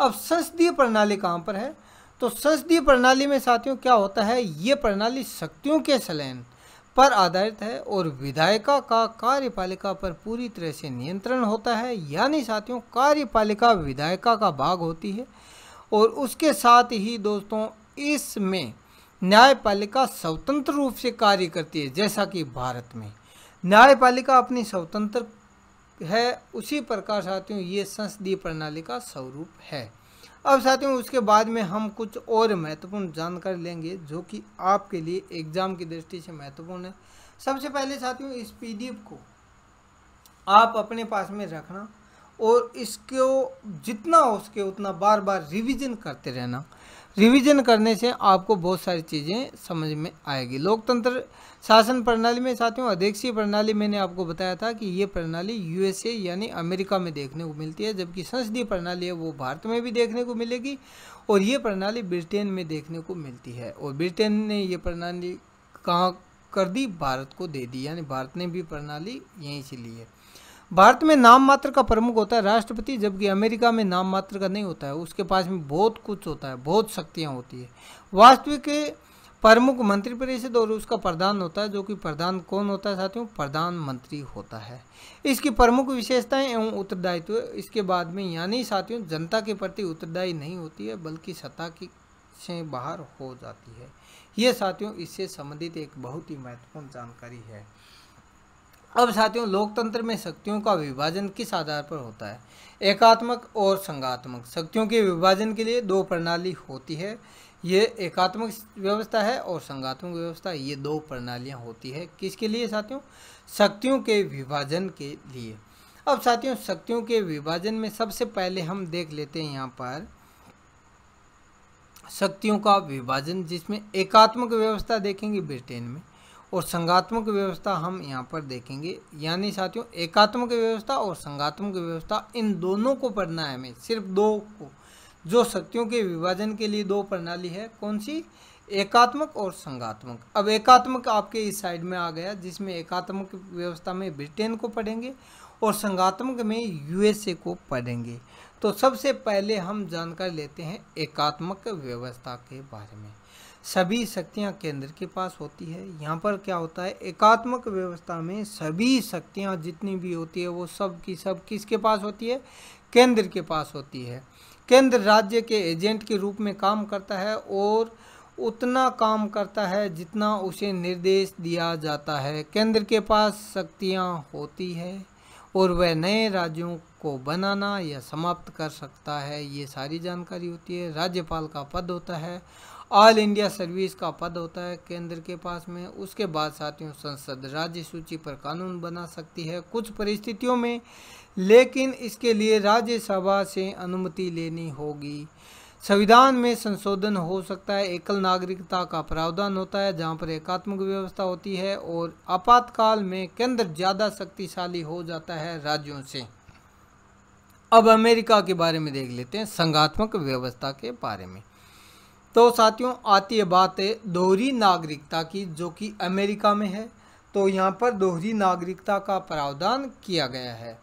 अब संसदीय प्रणाली कहाँ पर है तो संसदीय प्रणाली में साथियों क्या होता है ये प्रणाली शक्तियों के सलैन पर आधारित है और विधायिका का कार्यपालिका पर पूरी तरह से नियंत्रण होता है यानी साथियों कार्यपालिका विधायिका का भाग होती है और उसके साथ ही दोस्तों इसमें न्यायपालिका स्वतंत्र रूप से कार्य करती है जैसा कि भारत में न्यायपालिका अपनी स्वतंत्र है उसी प्रकार साथियों ये संसदीय प्रणाली का स्वरूप है अब साथियों उसके बाद में हम कुछ और महत्वपूर्ण जानकारी लेंगे जो कि आपके लिए एग्ज़ाम की दृष्टि से महत्वपूर्ण है सबसे पहले साथियों इस पी को आप अपने पास में रखना और इसको जितना हो सके उतना बार बार रिवीजन करते रहना रिवीजन करने से आपको बहुत सारी चीज़ें समझ में आएगी लोकतंत्र शासन प्रणाली में साथियों अध्यक्षीय प्रणाली मैंने आपको बताया था कि ये प्रणाली यूएसए यानी अमेरिका में देखने को मिलती है जबकि संसदीय प्रणाली है वो भारत में भी देखने को मिलेगी और ये प्रणाली ब्रिटेन में देखने को मिलती है और ब्रिटेन ने ये प्रणाली कहाँ कर दी भारत को दे दी यानी भारत ने भी प्रणाली यहीं से ली है भारत में नाम मात्र का प्रमुख होता है राष्ट्रपति जबकि अमेरिका में नाम मात्र का नहीं होता है उसके पास में बहुत कुछ होता है बहुत शक्तियाँ होती है वास्तविक प्रमुख मंत्रिपरिषद और उसका प्रधान होता है जो कि प्रधान कौन होता है साथियों प्रधानमंत्री होता है इसकी प्रमुख विशेषताएं एवं उत्तरदायित्व इसके बाद में यानी साथियों जनता के प्रति उत्तरदायी नहीं होती है बल्कि सत्ता की से बाहर हो जाती है ये साथियों इससे संबंधित एक बहुत ही महत्वपूर्ण जानकारी है अब साथियों लोकतंत्र में शक्तियों का विभाजन किस आधार पर होता है एकात्मक और संगात्मक शक्तियों के विभाजन के लिए दो प्रणाली होती है ये एकात्मक व्यवस्था है और संगात्मक व्यवस्था ये दो प्रणालियाँ होती है किसके लिए साथियों शक्तियों के विभाजन के लिए अब साथियों शक्तियों के विभाजन में सबसे पहले हम देख लेते हैं यहाँ पर शक्तियों का विभाजन जिसमें एकात्मक व्यवस्था देखेंगे ब्रिटेन में और संगात्मक व्यवस्था हम यहाँ पर देखेंगे यानी साथियों एकात्मक व्यवस्था और संगात्मक व्यवस्था इन दोनों को पढ़ना है हमें सिर्फ दो को जो शक्तियों के विभाजन के लिए दो प्रणाली है कौन सी एकात्मक और संगात्मक अब एकात्मक आपके इस साइड में आ गया जिसमें एकात्मक व्यवस्था में ब्रिटेन को पढ़ेंगे और संगात्मक में यूएसए को पढ़ेंगे तो सबसे पहले हम जानकारी लेते हैं एकात्मक व्यवस्था के बारे में सभी शक्तियाँ केंद्र के पास होती है यहाँ पर क्या होता है एकात्मक व्यवस्था में सभी शक्तियाँ जितनी भी होती है वो सब की सब किसके पास होती है केंद्र के पास होती है केंद्र राज्य के एजेंट के रूप में काम करता है और उतना काम करता है जितना उसे निर्देश दिया जाता है केंद्र के पास शक्तियाँ होती है और वह नए राज्यों को बनाना या समाप्त कर सकता है ये सारी जानकारी होती है राज्यपाल का पद होता है ऑल इंडिया सर्विस का पद होता है केंद्र के पास में उसके बाद साथियों संसद राज्य सूची पर कानून बना सकती है कुछ परिस्थितियों में लेकिन इसके लिए राज्यसभा से अनुमति लेनी होगी संविधान में संशोधन हो सकता है एकल नागरिकता का प्रावधान होता है जहां पर एकात्मक व्यवस्था होती है और आपातकाल में केंद्र ज़्यादा शक्तिशाली हो जाता है राज्यों से अब अमेरिका के बारे में देख लेते हैं संगात्मक व्यवस्था के बारे में तो साथियों आती है बात है दोहरी नागरिकता की जो कि अमेरिका में है तो यहाँ पर दोहरी नागरिकता का प्रावधान किया गया है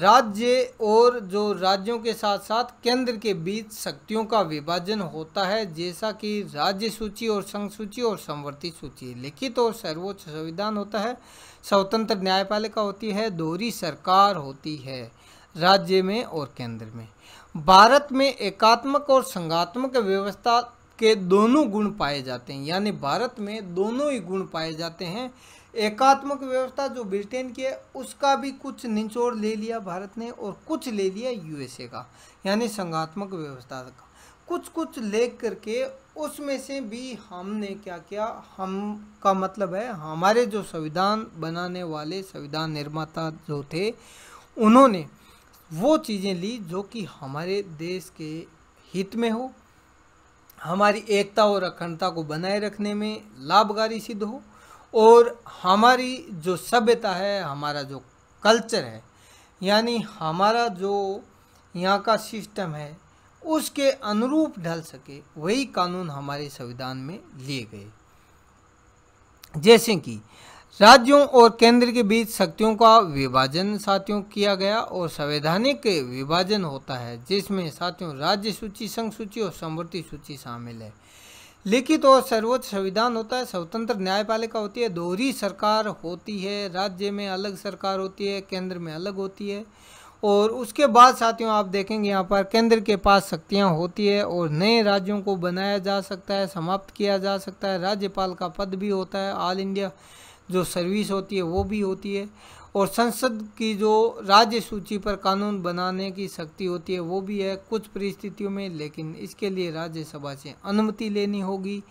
राज्य और जो राज्यों के साथ साथ केंद्र के बीच शक्तियों का विभाजन होता है जैसा कि राज्य सूची और संघ सूची और संवर्ती सूची लिखित और सर्वोच्च संविधान होता है स्वतंत्र न्यायपालिका होती है दोहरी सरकार होती है राज्य में और केंद्र में भारत में एकात्मक और संघात्मक व्यवस्था के दोनों गुण पाए जाते हैं यानी भारत में दोनों ही गुण पाए जाते हैं एकात्मक व्यवस्था जो ब्रिटेन की है उसका भी कुछ निचोड़ ले लिया भारत ने और कुछ ले लिया यूएसए का यानी संघात्मक व्यवस्था का कुछ कुछ ले करके उसमें से भी हमने क्या किया हम का मतलब है हमारे जो संविधान बनाने वाले संविधान निर्माता जो थे उन्होंने वो चीज़ें ली जो कि हमारे देश के हित में हो हमारी एकता और अखंडता को बनाए रखने में लाभकारी सिद्ध हो और हमारी जो सभ्यता है हमारा जो कल्चर है यानी हमारा जो यहाँ का सिस्टम है उसके अनुरूप ढल सके वही कानून हमारे संविधान में लिए गए जैसे कि राज्यों और केंद्र के बीच शक्तियों का विभाजन साथियों किया गया और संवैधानिक विभाजन होता है जिसमें साथियों राज्य सूची संघ सूची और समृद्धि सूची शामिल है लिखित और सर्वोच्च संविधान होता है स्वतंत्र न्यायपालिका होती है दोहरी सरकार होती है राज्य में अलग सरकार होती है केंद्र में अलग होती है और उसके बाद साथियों आप देखेंगे यहाँ पर केंद्र के पास शक्तियाँ होती है और नए राज्यों को बनाया जा सकता है समाप्त किया जा सकता है राज्यपाल का पद भी होता है ऑल इंडिया जो सर्विस होती है वो भी होती है और संसद की जो राज्य सूची पर कानून बनाने की शक्ति होती है वो भी है कुछ परिस्थितियों में लेकिन इसके लिए राज्यसभा से अनुमति लेनी होगी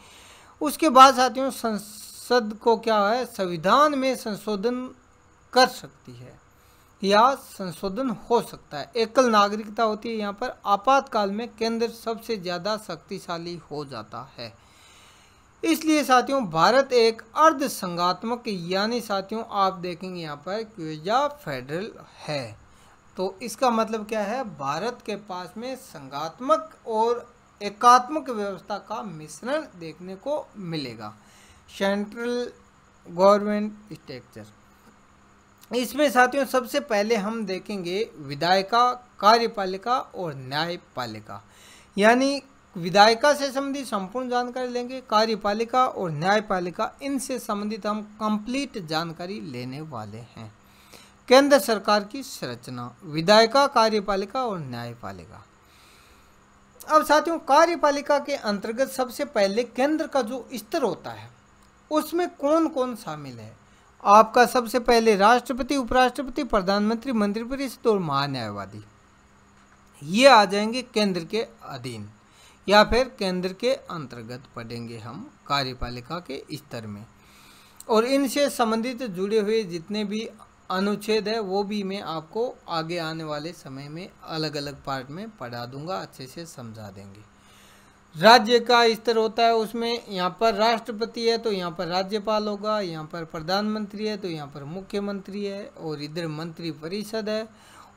उसके बाद साथियों संसद को क्या है संविधान में संशोधन कर सकती है या संशोधन हो सकता है एकल नागरिकता होती है यहाँ पर आपातकाल में केंद्र सबसे ज़्यादा शक्तिशाली हो जाता है इसलिए साथियों भारत एक अर्ध संगात्मक यानी साथियों आप देखेंगे यहाँ पर क्वेजा फेडरल है तो इसका मतलब क्या है भारत के पास में संगात्मक और एकात्मक व्यवस्था का मिश्रण देखने को मिलेगा सेंट्रल गवर्नमेंट स्ट्रक्चर इसमें साथियों सबसे पहले हम देखेंगे विधायिका कार्यपालिका और न्यायपालिका यानी विधायिका से संबंधित संपूर्ण जानकारी लेंगे कार्यपालिका और न्यायपालिका इनसे संबंधित हम कंप्लीट जानकारी लेने वाले हैं केंद्र सरकार की संरचना विधायिका कार्यपालिका और न्यायपालिका अब साथियों कार्यपालिका के अंतर्गत सबसे पहले केंद्र का जो स्तर होता है उसमें कौन कौन शामिल है आपका सबसे पहले राष्ट्रपति उपराष्ट्रपति प्रधानमंत्री मंत्रिपरिषद और महान्यायवादी ये आ जाएंगे केंद्र के अधीन या फिर केंद्र के अंतर्गत पढ़ेंगे हम कार्यपालिका के स्तर में और इनसे संबंधित जुड़े हुए जितने भी अनुच्छेद है वो भी मैं आपको आगे आने वाले समय में अलग अलग पार्ट में पढ़ा दूंगा अच्छे से समझा देंगे राज्य का स्तर होता है उसमें यहाँ पर राष्ट्रपति है तो यहाँ पर राज्यपाल होगा यहाँ पर प्रधानमंत्री है तो यहाँ पर मुख्यमंत्री है और इधर मंत्रिपरिषद है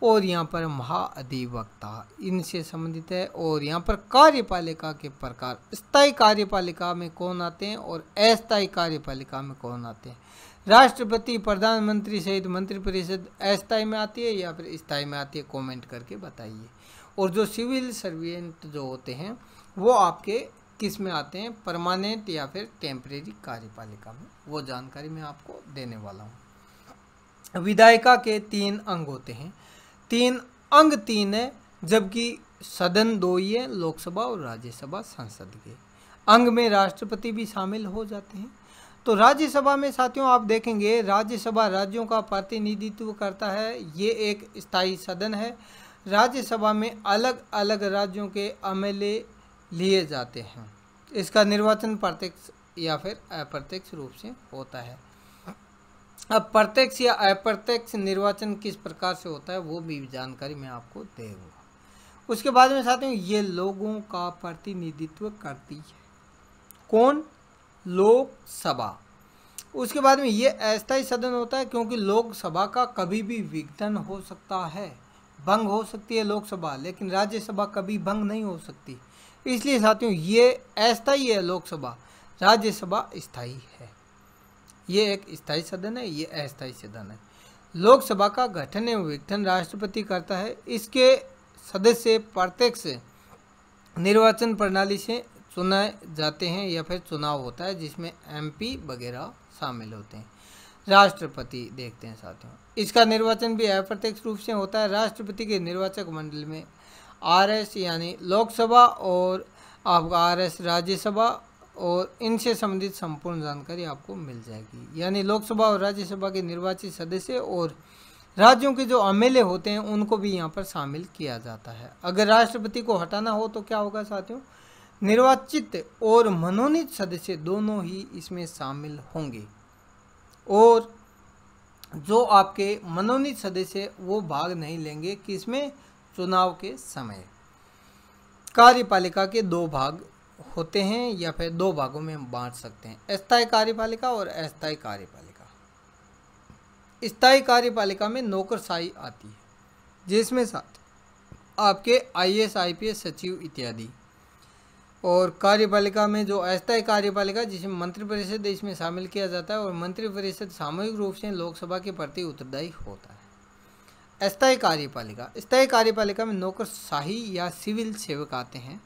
और यहाँ पर महाधिवक्ता इनसे संबंधित है और यहाँ पर कार्यपालिका के प्रकार स्थायी कार्यपालिका में कौन आते हैं और अस्थायी कार्यपालिका में कौन आते हैं राष्ट्रपति प्रधानमंत्री सहित मंत्रिपरिषद अस्थायी में आती है या फिर स्थायी में आती है कॉमेंट करके बताइए और जो सिविल सर्वेंट जो होते हैं वो आपके किस में आते हैं परमानेंट या फिर टेम्परेरी कार्यपालिका में वो जानकारी मैं आपको देने वाला हूँ विधायिका के तीन अंग होते हैं तीन अंग तीन है जबकि सदन दो ही है लोकसभा और राज्यसभा संसद के अंग में राष्ट्रपति भी शामिल हो जाते हैं तो राज्यसभा में साथियों आप देखेंगे राज्यसभा राज्यों का प्रतिनिधित्व करता है ये एक स्थायी सदन है राज्यसभा में अलग अलग राज्यों के एम लिए जाते हैं इसका निर्वाचन प्रत्यक्ष या फिर अप्रत्यक्ष रूप से होता है अब प्रत्यक्ष या अप्रत्यक्ष निर्वाचन किस प्रकार से होता है वो भी जानकारी मैं आपको देगा उसके बाद में साथियों ये लोगों का प्रतिनिधित्व करती है कौन लोकसभा उसके बाद में ये अस्थायी सदन होता है क्योंकि लोकसभा का कभी भी विघटन हो सकता है भंग हो सकती है लोकसभा लेकिन राज्यसभा कभी भंग नहीं हो सकती इसलिए साथियों ये अस्थायी है लोकसभा राज्यसभा स्थायी है ये एक स्थायी सदन है ये अस्थायी सदन है लोकसभा का गठन एवं विघटन राष्ट्रपति करता है इसके सदस्य प्रत्यक्ष निर्वाचन प्रणाली से चुनाए जाते हैं या फिर चुनाव होता है जिसमें एमपी वगैरह शामिल होते हैं राष्ट्रपति देखते हैं साथियों इसका निर्वाचन भी अप्रत्यक्ष रूप से होता है राष्ट्रपति के निर्वाचक मंडल में आरएस यानी लोकसभा और आपका आरएस राज्यसभा और इनसे संबंधित संपूर्ण जानकारी आपको मिल जाएगी यानी लोकसभा और राज्यसभा के निर्वाचित सदस्य और राज्यों के जो एम होते हैं उनको भी यहाँ पर शामिल किया जाता है अगर राष्ट्रपति को हटाना हो तो क्या होगा साथियों निर्वाचित और मनोनीत सदस्य दोनों ही इसमें शामिल होंगे और जो आपके मनोनीत सदस्य वो भाग नहीं लेंगे किसमें चुनाव के समय कार्यपालिका के दो भाग होते हैं या फिर दो भागों में हम बांट सकते हैं स्थायी कार्यपालिका और अस्थायी कार्यपालिका स्थायी कार्यपालिका में नौकरशाही आती है जिसमें साथ आपके आईएएस आईपीएस सचिव इत्यादि और कार्यपालिका में जो अस्थायी कार्यपालिका जिसे मंत्रिपरिषद इसमें शामिल किया जाता है और मंत्रिपरिषद सामूहिक रूप से लोकसभा के प्रति उत्तरदायी होता है अस्थायी कार्यपालिका स्थायी कार्यपालिका में नौकरशाही या सिविल सेवक आते हैं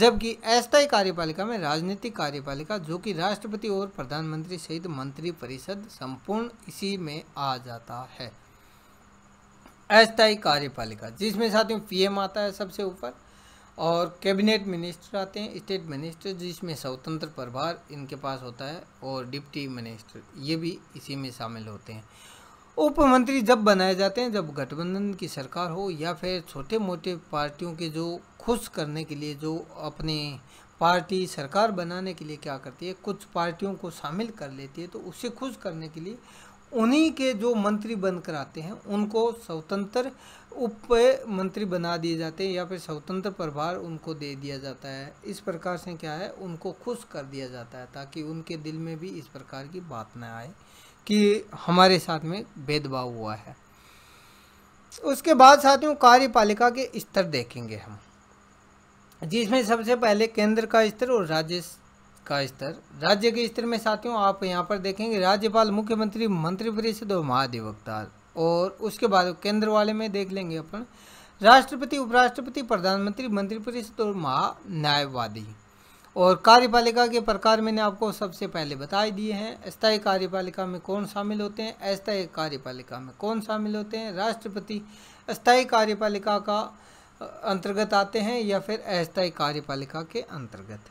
जबकि अस्थायी कार्यपालिका में राजनीतिक कार्यपालिका जो कि राष्ट्रपति और प्रधानमंत्री सहित मंत्री परिषद संपूर्ण इसी में आ जाता है अस्थायी कार्यपालिका जिसमें साथियों पीएम आता है सबसे ऊपर और कैबिनेट मिनिस्टर आते हैं स्टेट मिनिस्टर जिसमें स्वतंत्र प्रभार इनके पास होता है और डिप्टी मिनिस्टर ये भी इसी में शामिल होते हैं उपमंत्री जब बनाए जाते हैं जब गठबंधन की सरकार हो या फिर छोटे मोटे पार्टियों के जो खुश करने के लिए जो अपने पार्टी सरकार बनाने के लिए क्या करती है कुछ पार्टियों को शामिल कर लेती है तो उसे खुश करने के लिए उन्हीं के जो मंत्री बनकर आते हैं उनको स्वतंत्र उप मंत्री बना दिए जाते हैं या फिर स्वतंत्र प्रभार उनको दे दिया जाता है इस प्रकार से क्या है उनको खुश कर दिया जाता है ताकि उनके दिल में भी इस प्रकार की बात ना आए कि हमारे साथ में भेदभाव हुआ है उसके बाद साथियों कार्यपालिका के स्तर देखेंगे हम जिसमें सबसे पहले केंद्र का स्तर और राज्य का स्तर राज्य के स्तर में साथियों आप यहाँ पर देखेंगे राज्यपाल मुख्यमंत्री मंत्रिपरिषद और महाधिवक्ता और उसके बाद केंद्र वाले में देख लेंगे अपन राष्ट्रपति उपराष्ट्रपति प्रधानमंत्री मंत्रिपरिषद और महान्यायवादी और कार्यपालिका के प्रकार मैंने आपको सबसे पहले बता दिए हैं स्थायी कार्यपालिका में कौन शामिल होते हैं अस्थायी कार्यपालिका में कौन शामिल होते हैं राष्ट्रपति स्थायी कार्यपालिका का अंतर्गत आते हैं या फिर अस्थायी कार्यपालिका के अंतर्गत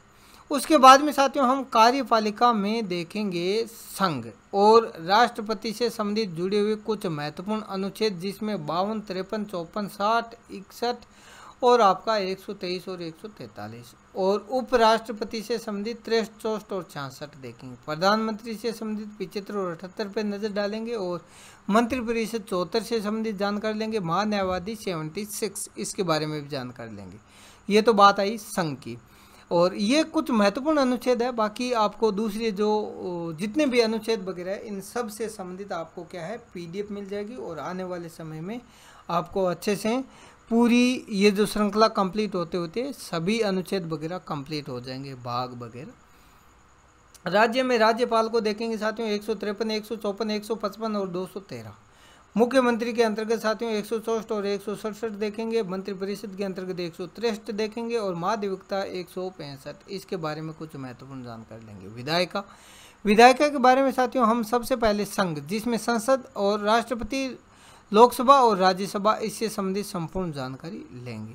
उसके बाद में साथियों हम कार्यपालिका में देखेंगे संघ और राष्ट्रपति से संबंधित जुड़े हुए कुछ महत्वपूर्ण अनुच्छेद जिसमें बावन तिरपन चौपन साठ इकसठ और आपका 123 और तैंतालीस और उपराष्ट्रपति से संबंधित तिरसठ चौसठ और छियासठ देखेंगे प्रधानमंत्री से संबंधित पिचहत्तर और अठहत्तर पर नज़र डालेंगे और मंत्रिपरिषद चौहत्तर से संबंधित जानकारी लेंगे महान्यायवादी सेवेंटी सिक्स इसके बारे में भी जानकारी लेंगे ये तो बात आई संघ की और ये कुछ महत्वपूर्ण अनुच्छेद है बाकी आपको दूसरे जो जितने भी अनुच्छेद वगैरह इन सब से संबंधित आपको क्या है पीडीएफ मिल जाएगी और आने वाले समय में आपको अच्छे से पूरी ये जो श्रृंखला कंप्लीट होते होते सभी अनुच्छेद वगैरह कंप्लीट हो जाएंगे भाग वगैरह राज्य में राज्यपाल को देखेंगे साथियों एक सौ तिरपन एक सौ चौपन एक सौ पचपन और दो सौ तेरह मुख्यमंत्री के अंतर्गत साथियों एक सौ चौसठ और एक सौ सड़सठ देखेंगे मंत्रिपरिषद के अंतर्गत एक सौ तिरसठ देखेंगे और महाधिवक्ता एक सौ पैंसठ इसके बारे में कुछ महत्वपूर्ण जानकारी लेंगे विधायिका विधायिका के बारे में साथियों हम सबसे पहले संघ जिसमें संसद और राष्ट्रपति लोकसभा और राज्यसभा इससे संबंधित संपूर्ण जानकारी लेंगे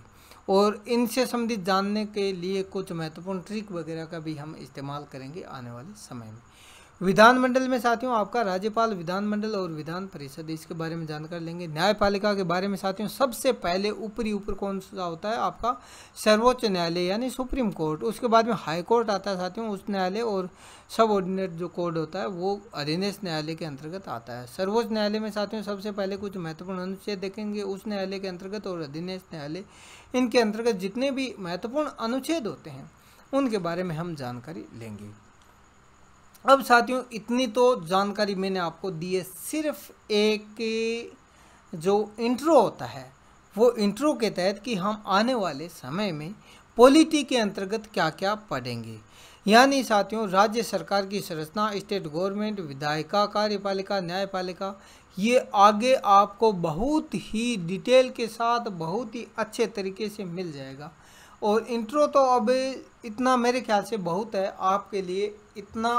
और इनसे संबंधित जानने के लिए कुछ महत्वपूर्ण ट्रिक वगैरह का भी हम इस्तेमाल करेंगे आने वाले समय में विधानमंडल में साथियों आपका राज्यपाल विधानमंडल और विधान परिषद इसके बारे में जानकारी लेंगे न्यायपालिका के बारे में साथियों सबसे पहले ऊपरी ऊपर कौन सा होता है आपका सर्वोच्च न्यायालय यानी सुप्रीम कोर्ट उसके बाद में हाई कोर्ट आता है साथियों उच्च न्यायालय और सब ऑर्डिनेट जो कोर्ट होता है वो अधीनस्थ न्यायालय के अंतर्गत आता है सर्वोच्च न्यायालय में साथियों सबसे पहले कुछ महत्वपूर्ण अनुच्छेद देखेंगे उच्च न्यायालय के अंतर्गत और अधीनस्थ न्यायालय इनके अंतर्गत जितने भी महत्वपूर्ण अनुच्छेद होते हैं उनके बारे में हम जानकारी लेंगे अब साथियों इतनी तो जानकारी मैंने आपको दी है सिर्फ एक जो इंट्रो होता है वो इंट्रो के तहत कि हम आने वाले समय में पॉलिटी के अंतर्गत क्या क्या पढ़ेंगे यानी साथियों राज्य सरकार की संरचना स्टेट गवर्नमेंट विधायिका कार्यपालिका न्यायपालिका ये आगे आपको बहुत ही डिटेल के साथ बहुत ही अच्छे तरीके से मिल जाएगा और इंट्रो तो अब इतना मेरे ख्याल से बहुत है आपके लिए इतना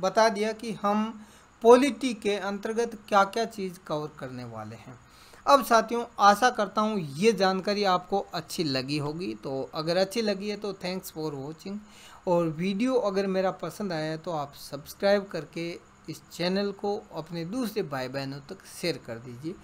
बता दिया कि हम पॉलिटी के अंतर्गत क्या क्या चीज़ कवर करने वाले हैं अब साथियों आशा करता हूँ ये जानकारी आपको अच्छी लगी होगी तो अगर अच्छी लगी है तो थैंक्स फॉर वॉचिंग और वीडियो अगर मेरा पसंद आया है तो आप सब्सक्राइब करके इस चैनल को अपने दूसरे भाई बहनों तक शेयर कर दीजिए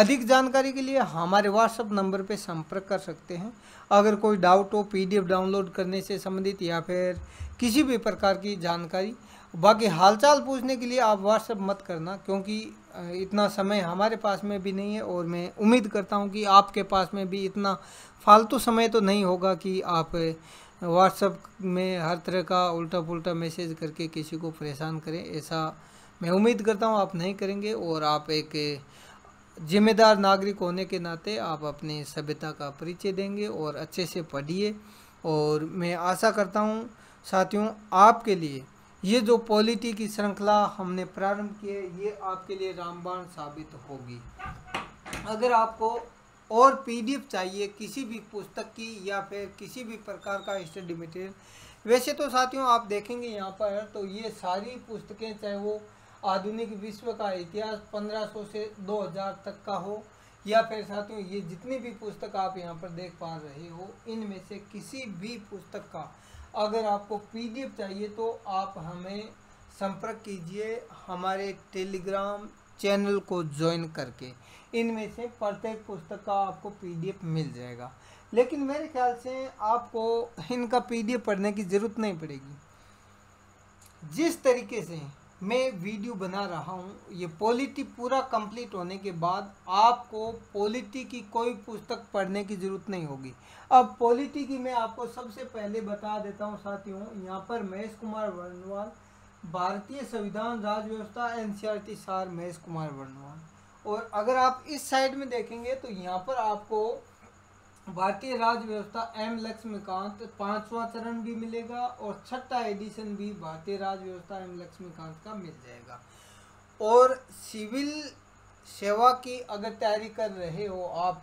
अधिक जानकारी के लिए हमारे व्हाट्सएप नंबर पर संपर्क कर सकते हैं अगर कोई डाउट हो पीडीएफ डाउनलोड करने से संबंधित या फिर किसी भी प्रकार की जानकारी बाकी हालचाल पूछने के लिए आप व्हाट्सएप मत करना क्योंकि इतना समय हमारे पास में भी नहीं है और मैं उम्मीद करता हूँ कि आपके पास में भी इतना फालतू समय तो नहीं होगा कि आप व्हाट्सएप में हर तरह का उल्टा पुल्टा मैसेज करके किसी को परेशान करें ऐसा मैं उम्मीद करता हूँ आप नहीं करेंगे और आप एक जिम्मेदार नागरिक होने के नाते आप अपनी सभ्यता का परिचय देंगे और अच्छे से पढ़िए और मैं आशा करता हूँ साथियों आपके लिए ये जो पॉलिटी की श्रृंखला हमने प्रारंभ की है ये आपके लिए रामबाण साबित होगी अगर आपको और पीडीएफ चाहिए किसी भी पुस्तक की या फिर किसी भी प्रकार का स्टडी मटेरियल वैसे तो साथियों आप देखेंगे यहाँ पर तो ये सारी पुस्तकें चाहे वो आधुनिक विश्व का इतिहास 1500 से 2000 तक का हो या फिर साथियों ये जितनी भी पुस्तक आप यहाँ पर देख पा रहे हो इनमें से किसी भी पुस्तक का अगर आपको पीडीएफ चाहिए तो आप हमें संपर्क कीजिए हमारे टेलीग्राम चैनल को ज्वाइन करके इनमें से प्रत्येक पुस्तक का आपको पीडीएफ मिल जाएगा लेकिन मेरे ख्याल से आपको इनका पीडीएफ पढ़ने की ज़रूरत नहीं पड़ेगी जिस तरीके से मैं वीडियो बना रहा हूँ ये पॉलिटी पूरा कंप्लीट होने के बाद आपको पॉलिटी की कोई पुस्तक पढ़ने की ज़रूरत नहीं होगी अब पॉलिटी की मैं आपको सबसे पहले बता देता हूँ साथियों यहाँ पर महेश कुमार वर्णवाल भारतीय संविधान राज व्यवस्था एनसीईआरटी e सार महेश कुमार वर्णवाल और अगर आप इस साइड में देखेंगे तो यहाँ पर आपको भारतीय राज्य व्यवस्था एम लक्ष्मीकांत पांचवा चरण भी मिलेगा और छठा एडिशन भी भारतीय राज्य व्यवस्था एम लक्ष्मीकांत का मिल जाएगा और सिविल सेवा की अगर तैयारी कर रहे हो आप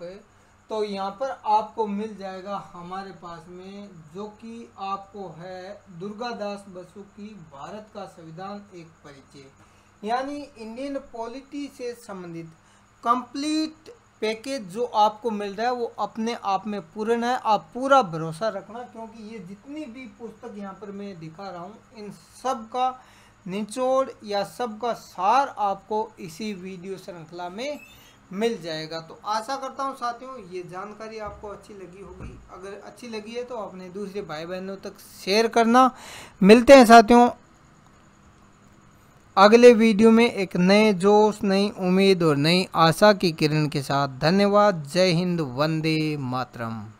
तो यहाँ पर आपको मिल जाएगा हमारे पास में जो कि आपको है दुर्गादास बसु की भारत का संविधान एक परिचय यानी इंडियन पॉलिटी से संबंधित कंप्लीट पैकेज जो आपको मिल रहा है वो अपने आप में पूर्ण है आप पूरा भरोसा रखना क्योंकि ये जितनी भी पुस्तक यहाँ पर मैं दिखा रहा हूँ इन सब का निचोड़ या सब का सार आपको इसी वीडियो श्रृंखला में मिल जाएगा तो आशा करता हूँ साथियों ये जानकारी आपको अच्छी लगी होगी अगर अच्छी लगी है तो अपने दूसरे भाई बहनों तक शेयर करना मिलते हैं साथियों अगले वीडियो में एक नए जोश नई उम्मीद और नई आशा की किरण के साथ धन्यवाद जय हिंद वंदे मातरम